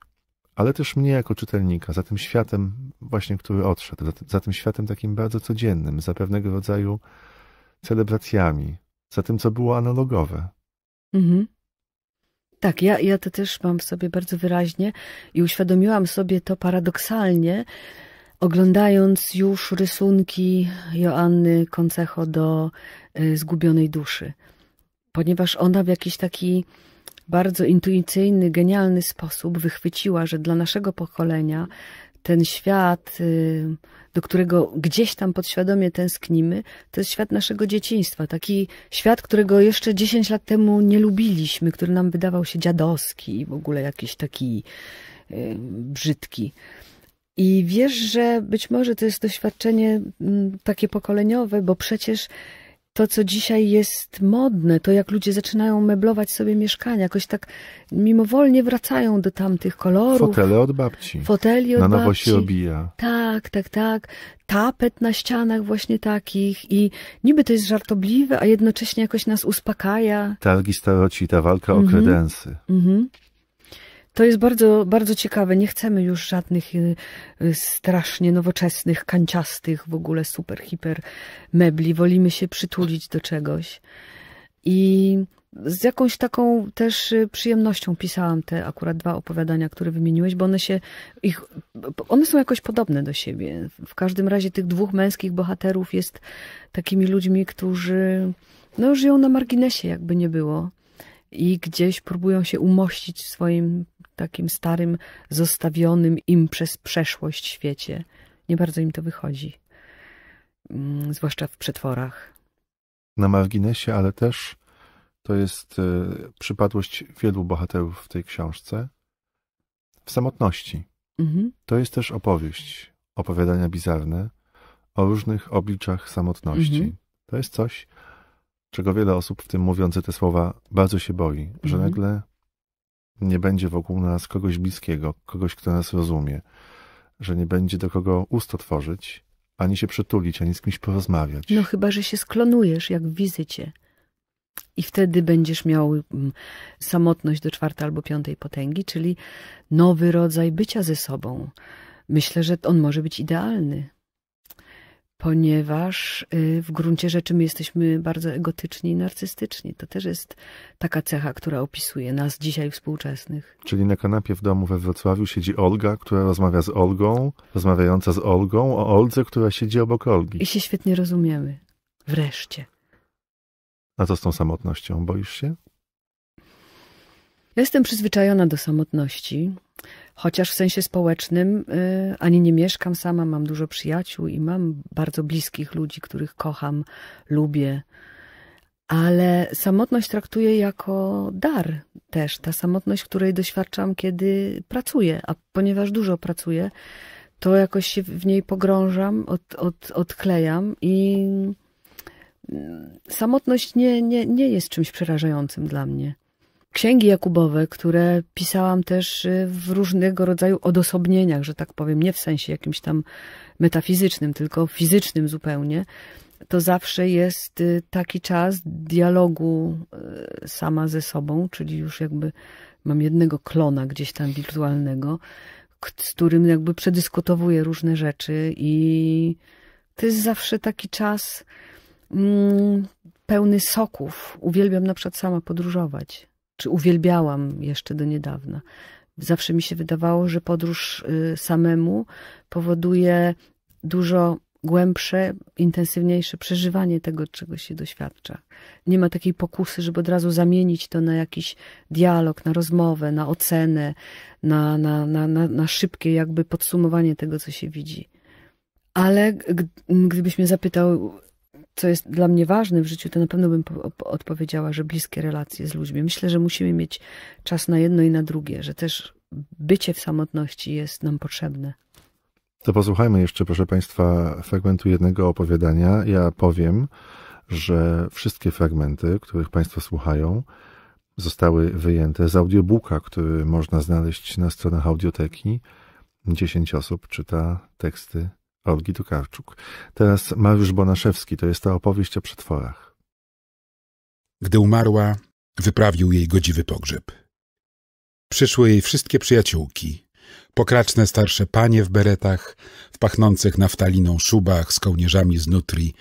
ale też mnie jako czytelnika, za tym światem właśnie, który odszedł, za, za tym światem takim bardzo codziennym, za pewnego rodzaju celebracjami, za tym, co było analogowe. Mhm. Tak, ja, ja to też mam w sobie bardzo wyraźnie i uświadomiłam sobie to paradoksalnie, oglądając już rysunki Joanny Koncecho do e, Zgubionej Duszy, ponieważ ona w jakiś taki bardzo intuicyjny, genialny sposób wychwyciła, że dla naszego pokolenia ten świat, y, do którego gdzieś tam podświadomie tęsknimy, to jest świat naszego dzieciństwa. Taki świat, którego jeszcze 10 lat temu nie lubiliśmy, który nam wydawał się dziadowski i w ogóle jakiś taki y, brzydki. I wiesz, że być może to jest doświadczenie mm, takie pokoleniowe, bo przecież to, co dzisiaj jest modne, to jak ludzie zaczynają meblować sobie mieszkania, jakoś tak mimowolnie wracają do tamtych kolorów. Fotele od babci. Foteli od na babci. Na nowo się obija. Tak, tak, tak. Tapet na ścianach właśnie takich i niby to jest żartobliwe, a jednocześnie jakoś nas uspokaja. Targi staroci, ta walka o mhm. kredensy. Mhm. To jest bardzo, bardzo ciekawe. Nie chcemy już żadnych y, y, strasznie nowoczesnych, kanciastych, w ogóle super, hiper mebli. Wolimy się przytulić do czegoś. I z jakąś taką też y, przyjemnością pisałam te akurat dwa opowiadania, które wymieniłeś, bo one się, ich, one są jakoś podobne do siebie. W każdym razie tych dwóch męskich bohaterów jest takimi ludźmi, którzy no, żyją na marginesie, jakby nie było i gdzieś próbują się umościć w swoim takim starym, zostawionym im przez przeszłość świecie. Nie bardzo im to wychodzi, mm, zwłaszcza w przetworach. Na marginesie, ale też to jest e, przypadłość wielu bohaterów w tej książce. W samotności. Mhm. To jest też opowieść, opowiadania bizarne o różnych obliczach samotności. Mhm. To jest coś, czego wiele osób, w tym mówiące te słowa, bardzo się boi, że mhm. nagle nie będzie wokół nas kogoś bliskiego, kogoś, kto nas rozumie, że nie będzie do kogo ust otworzyć, ani się przytulić, ani z kimś porozmawiać. No chyba, że się sklonujesz, jak w wizycie. I wtedy będziesz miał mm, samotność do czwartej albo piątej potęgi, czyli nowy rodzaj bycia ze sobą. Myślę, że on może być idealny ponieważ y, w gruncie rzeczy my jesteśmy bardzo egotyczni i narcystyczni. To też jest taka cecha, która opisuje nas dzisiaj współczesnych. Czyli na kanapie w domu we Wrocławiu siedzi Olga, która rozmawia z Olgą, rozmawiająca z Olgą, o Oldze, która siedzi obok Olgi. I się świetnie rozumiemy. Wreszcie. A co z tą samotnością? Boisz się? jestem przyzwyczajona do samotności, chociaż w sensie społecznym y, ani nie mieszkam sama, mam dużo przyjaciół i mam bardzo bliskich ludzi, których kocham, lubię. Ale samotność traktuję jako dar też. Ta samotność, której doświadczam, kiedy pracuję, a ponieważ dużo pracuję, to jakoś się w niej pogrążam, od, od, odklejam i mm, samotność nie, nie, nie jest czymś przerażającym dla mnie księgi Jakubowe, które pisałam też y, w różnego rodzaju odosobnieniach, że tak powiem, nie w sensie jakimś tam metafizycznym, tylko fizycznym zupełnie, to zawsze jest y, taki czas dialogu y, sama ze sobą, czyli już jakby mam jednego klona gdzieś tam wirtualnego, z którym jakby przedyskutowuję różne rzeczy i to jest zawsze taki czas mm, pełny soków. Uwielbiam na przykład sama podróżować czy uwielbiałam jeszcze do niedawna. Zawsze mi się wydawało, że podróż y, samemu powoduje dużo głębsze, intensywniejsze przeżywanie tego, czego się doświadcza. Nie ma takiej pokusy, żeby od razu zamienić to na jakiś dialog, na rozmowę, na ocenę, na, na, na, na, szybkie jakby podsumowanie tego, co się widzi. Ale gdybyś mnie zapytał, co jest dla mnie ważne w życiu, to na pewno bym odpowiedziała, że bliskie relacje z ludźmi. Myślę, że musimy mieć czas na jedno i na drugie, że też bycie w samotności jest nam potrzebne. To posłuchajmy jeszcze, proszę Państwa, fragmentu jednego opowiadania. Ja powiem, że wszystkie fragmenty, których Państwo słuchają, zostały wyjęte z audiobooka, który można znaleźć na stronach audioteki. Dziesięć osób czyta teksty Olgi Tukarczuk. Teraz Mariusz Bonaszewski, to jest ta opowieść o przetworach. Gdy umarła, wyprawił jej godziwy pogrzeb. Przyszły jej wszystkie przyjaciółki, pokraczne starsze panie w beretach, w pachnących naftaliną szubach z kołnierzami z nutri,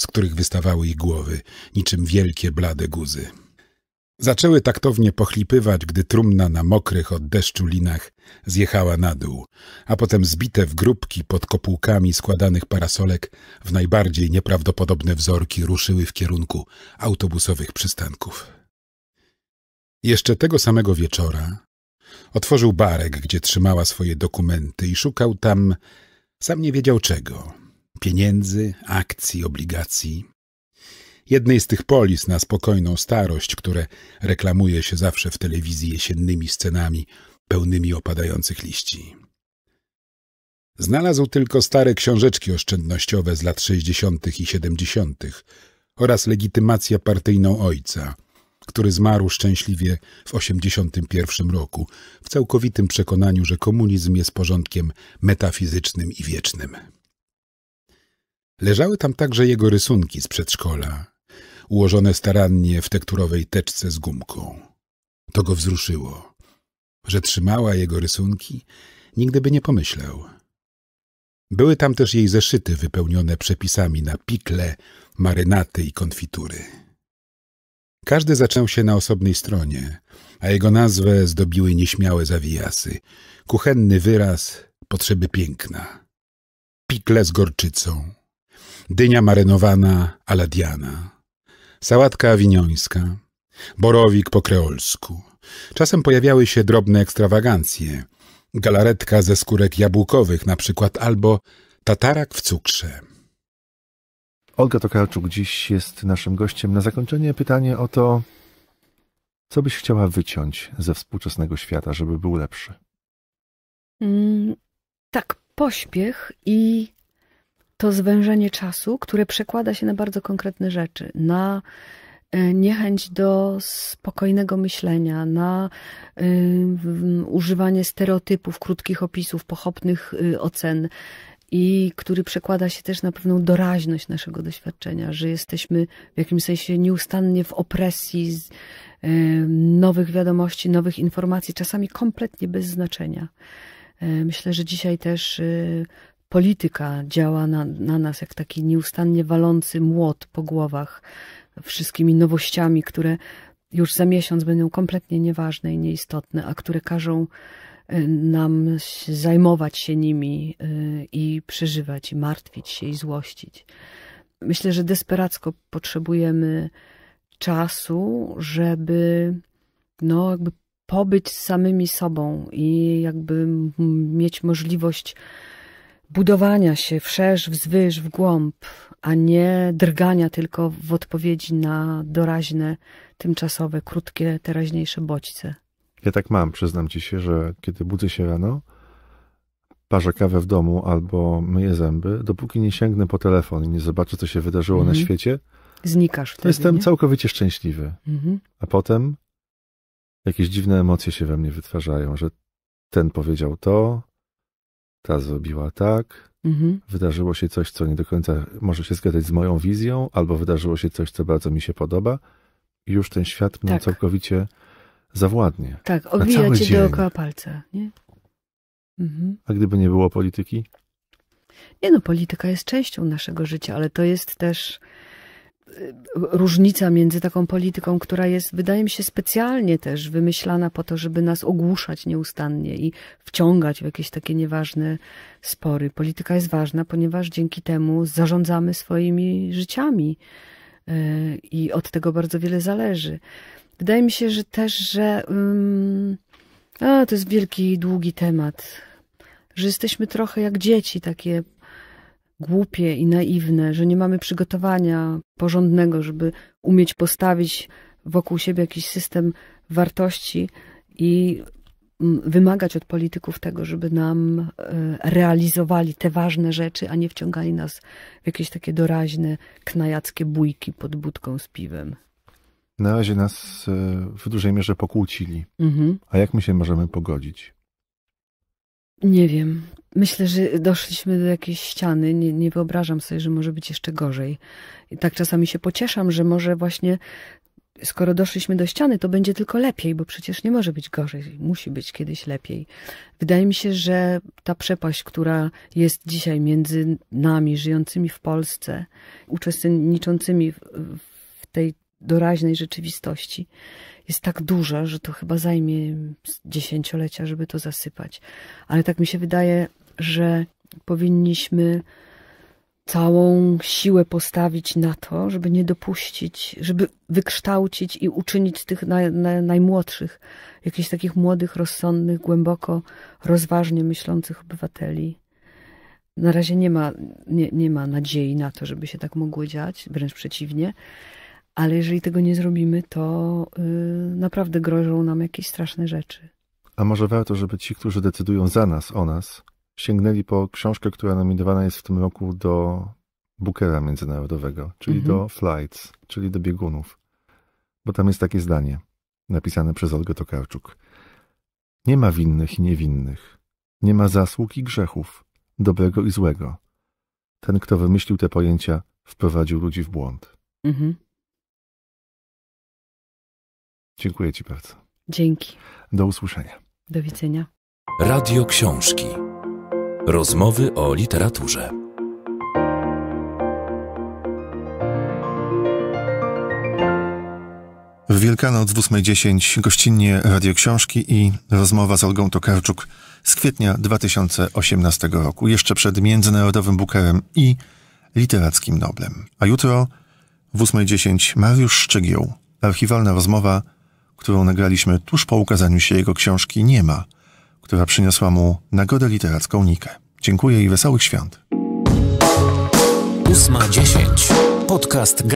z których wystawały ich głowy, niczym wielkie blade guzy. Zaczęły taktownie pochlipywać, gdy trumna na mokrych od deszczu linach zjechała na dół, a potem zbite w grupki pod kopułkami składanych parasolek w najbardziej nieprawdopodobne wzorki ruszyły w kierunku autobusowych przystanków. Jeszcze tego samego wieczora otworzył barek, gdzie trzymała swoje dokumenty i szukał tam, sam nie wiedział czego, pieniędzy, akcji, obligacji jednej z tych polis na spokojną starość, które reklamuje się zawsze w telewizji jesiennymi scenami pełnymi opadających liści. Znalazł tylko stare książeczki oszczędnościowe z lat 60. i 70. oraz legitymację partyjną ojca, który zmarł szczęśliwie w 81 roku, w całkowitym przekonaniu, że komunizm jest porządkiem metafizycznym i wiecznym. Leżały tam także jego rysunki z przedszkola, ułożone starannie w tekturowej teczce z gumką. To go wzruszyło. Że trzymała jego rysunki, nigdy by nie pomyślał. Były tam też jej zeszyty wypełnione przepisami na pikle, marynaty i konfitury. Każdy zaczął się na osobnej stronie, a jego nazwę zdobiły nieśmiałe zawijasy, kuchenny wyraz potrzeby piękna. Pikle z gorczycą, dynia marynowana aladiana, sałatka awiniońska, borowik po kreolsku. Czasem pojawiały się drobne ekstrawagancje, galaretka ze skórek jabłkowych na przykład, albo tatarak w cukrze. Olga Tokarczuk dziś jest naszym gościem. Na zakończenie pytanie o to, co byś chciała wyciąć ze współczesnego świata, żeby był lepszy? Mm, tak, pośpiech i to zwężenie czasu, które przekłada się na bardzo konkretne rzeczy, na e, niechęć do spokojnego myślenia, na e, używanie stereotypów, krótkich opisów, pochopnych y, ocen. I który przekłada się też na pewną doraźność naszego doświadczenia, że jesteśmy w jakimś sensie nieustannie w opresji z, e, nowych wiadomości, nowych informacji, czasami kompletnie bez znaczenia. Myślę, że dzisiaj też y, polityka działa na, na nas jak taki nieustannie walący młot po głowach wszystkimi nowościami, które już za miesiąc będą kompletnie nieważne i nieistotne, a które każą y, nam zajmować się nimi y, i przeżywać, i martwić się, i złościć. Myślę, że desperacko potrzebujemy czasu, żeby no, jakby pobyć z samymi sobą i jakby mieć możliwość budowania się wszerz, wzwyż, w głąb, a nie drgania tylko w odpowiedzi na doraźne, tymczasowe, krótkie, teraźniejsze bodźce. Ja tak mam, przyznam ci się, że kiedy budzę się rano, parzę kawę w domu albo myję zęby, dopóki nie sięgnę po telefon i nie zobaczę, co się wydarzyło mhm. na świecie, znikasz wtedy. Jestem nie? całkowicie szczęśliwy. Mhm. A potem jakieś dziwne emocje się we mnie wytwarzają, że ten powiedział to, ta zrobiła tak, mhm. wydarzyło się coś, co nie do końca może się zgadzać z moją wizją, albo wydarzyło się coś, co bardzo mi się podoba, i już ten świat mnie tak. całkowicie zawładnie. Tak, owija cię dzień. dookoła palca, nie? Mhm. A gdyby nie było polityki? Nie no, polityka jest częścią naszego życia, ale to jest też różnica między taką polityką, która jest, wydaje mi się, specjalnie też wymyślana po to, żeby nas ogłuszać nieustannie i wciągać w jakieś takie nieważne spory. Polityka jest ważna, ponieważ dzięki temu zarządzamy swoimi życiami e, i od tego bardzo wiele zależy. Wydaje mi się, że też, że um, a, to jest wielki, długi temat, że jesteśmy trochę jak dzieci, takie głupie i naiwne, że nie mamy przygotowania porządnego, żeby umieć postawić wokół siebie jakiś system wartości i mm, wymagać od polityków tego, żeby nam e, realizowali te ważne rzeczy, a nie wciągali nas w jakieś takie doraźne, knajackie bójki pod budką z piwem. Na razie nas e, w dużej mierze pokłócili. Mhm. A jak my się możemy pogodzić? Nie wiem. Myślę, że doszliśmy do jakiejś ściany. Nie, nie wyobrażam sobie, że może być jeszcze gorzej. I tak czasami się pocieszam, że może właśnie skoro doszliśmy do ściany, to będzie tylko lepiej, bo przecież nie może być gorzej, musi być kiedyś lepiej. Wydaje mi się, że ta przepaść, która jest dzisiaj między nami, żyjącymi w Polsce, uczestniczącymi w, w tej doraźnej rzeczywistości, jest tak duża, że to chyba zajmie dziesięciolecia, żeby to zasypać. Ale tak mi się wydaje, że powinniśmy całą siłę postawić na to, żeby nie dopuścić, żeby wykształcić i uczynić tych naj, naj, najmłodszych, jakichś takich młodych, rozsądnych, głęboko, rozważnie myślących obywateli. Na razie nie ma, nie, nie ma nadziei na to, żeby się tak mogło dziać, wręcz przeciwnie. Ale jeżeli tego nie zrobimy, to yy, naprawdę grożą nam jakieś straszne rzeczy. A może warto, żeby ci, którzy decydują za nas, o nas, sięgnęli po książkę, która nominowana jest w tym roku do Bookera Międzynarodowego, czyli mhm. do Flights, czyli do biegunów. Bo tam jest takie zdanie, napisane przez Olgę Tokarczuk. Nie ma winnych i niewinnych. Nie ma zasług i grzechów, dobrego i złego. Ten, kto wymyślił te pojęcia, wprowadził ludzi w błąd. Mhm. Dziękuję Ci bardzo. Dzięki. Do usłyszenia. Do widzenia. Radio Książki. Rozmowy o literaturze. W Wielkanoc w 8.10 gościnnie Radio Książki i rozmowa z Olgą Tokarczuk z kwietnia 2018 roku, jeszcze przed Międzynarodowym Bukerem i Literackim Noblem. A jutro w 8.10 Mariusz Szczygieł, archiwalna rozmowa, którą nagraliśmy tuż po ukazaniu się jego książki Nie ma – która przyniosła mu nagodę literacką Nikę. Dziękuję i wesołych świąt. 8.10. Podcast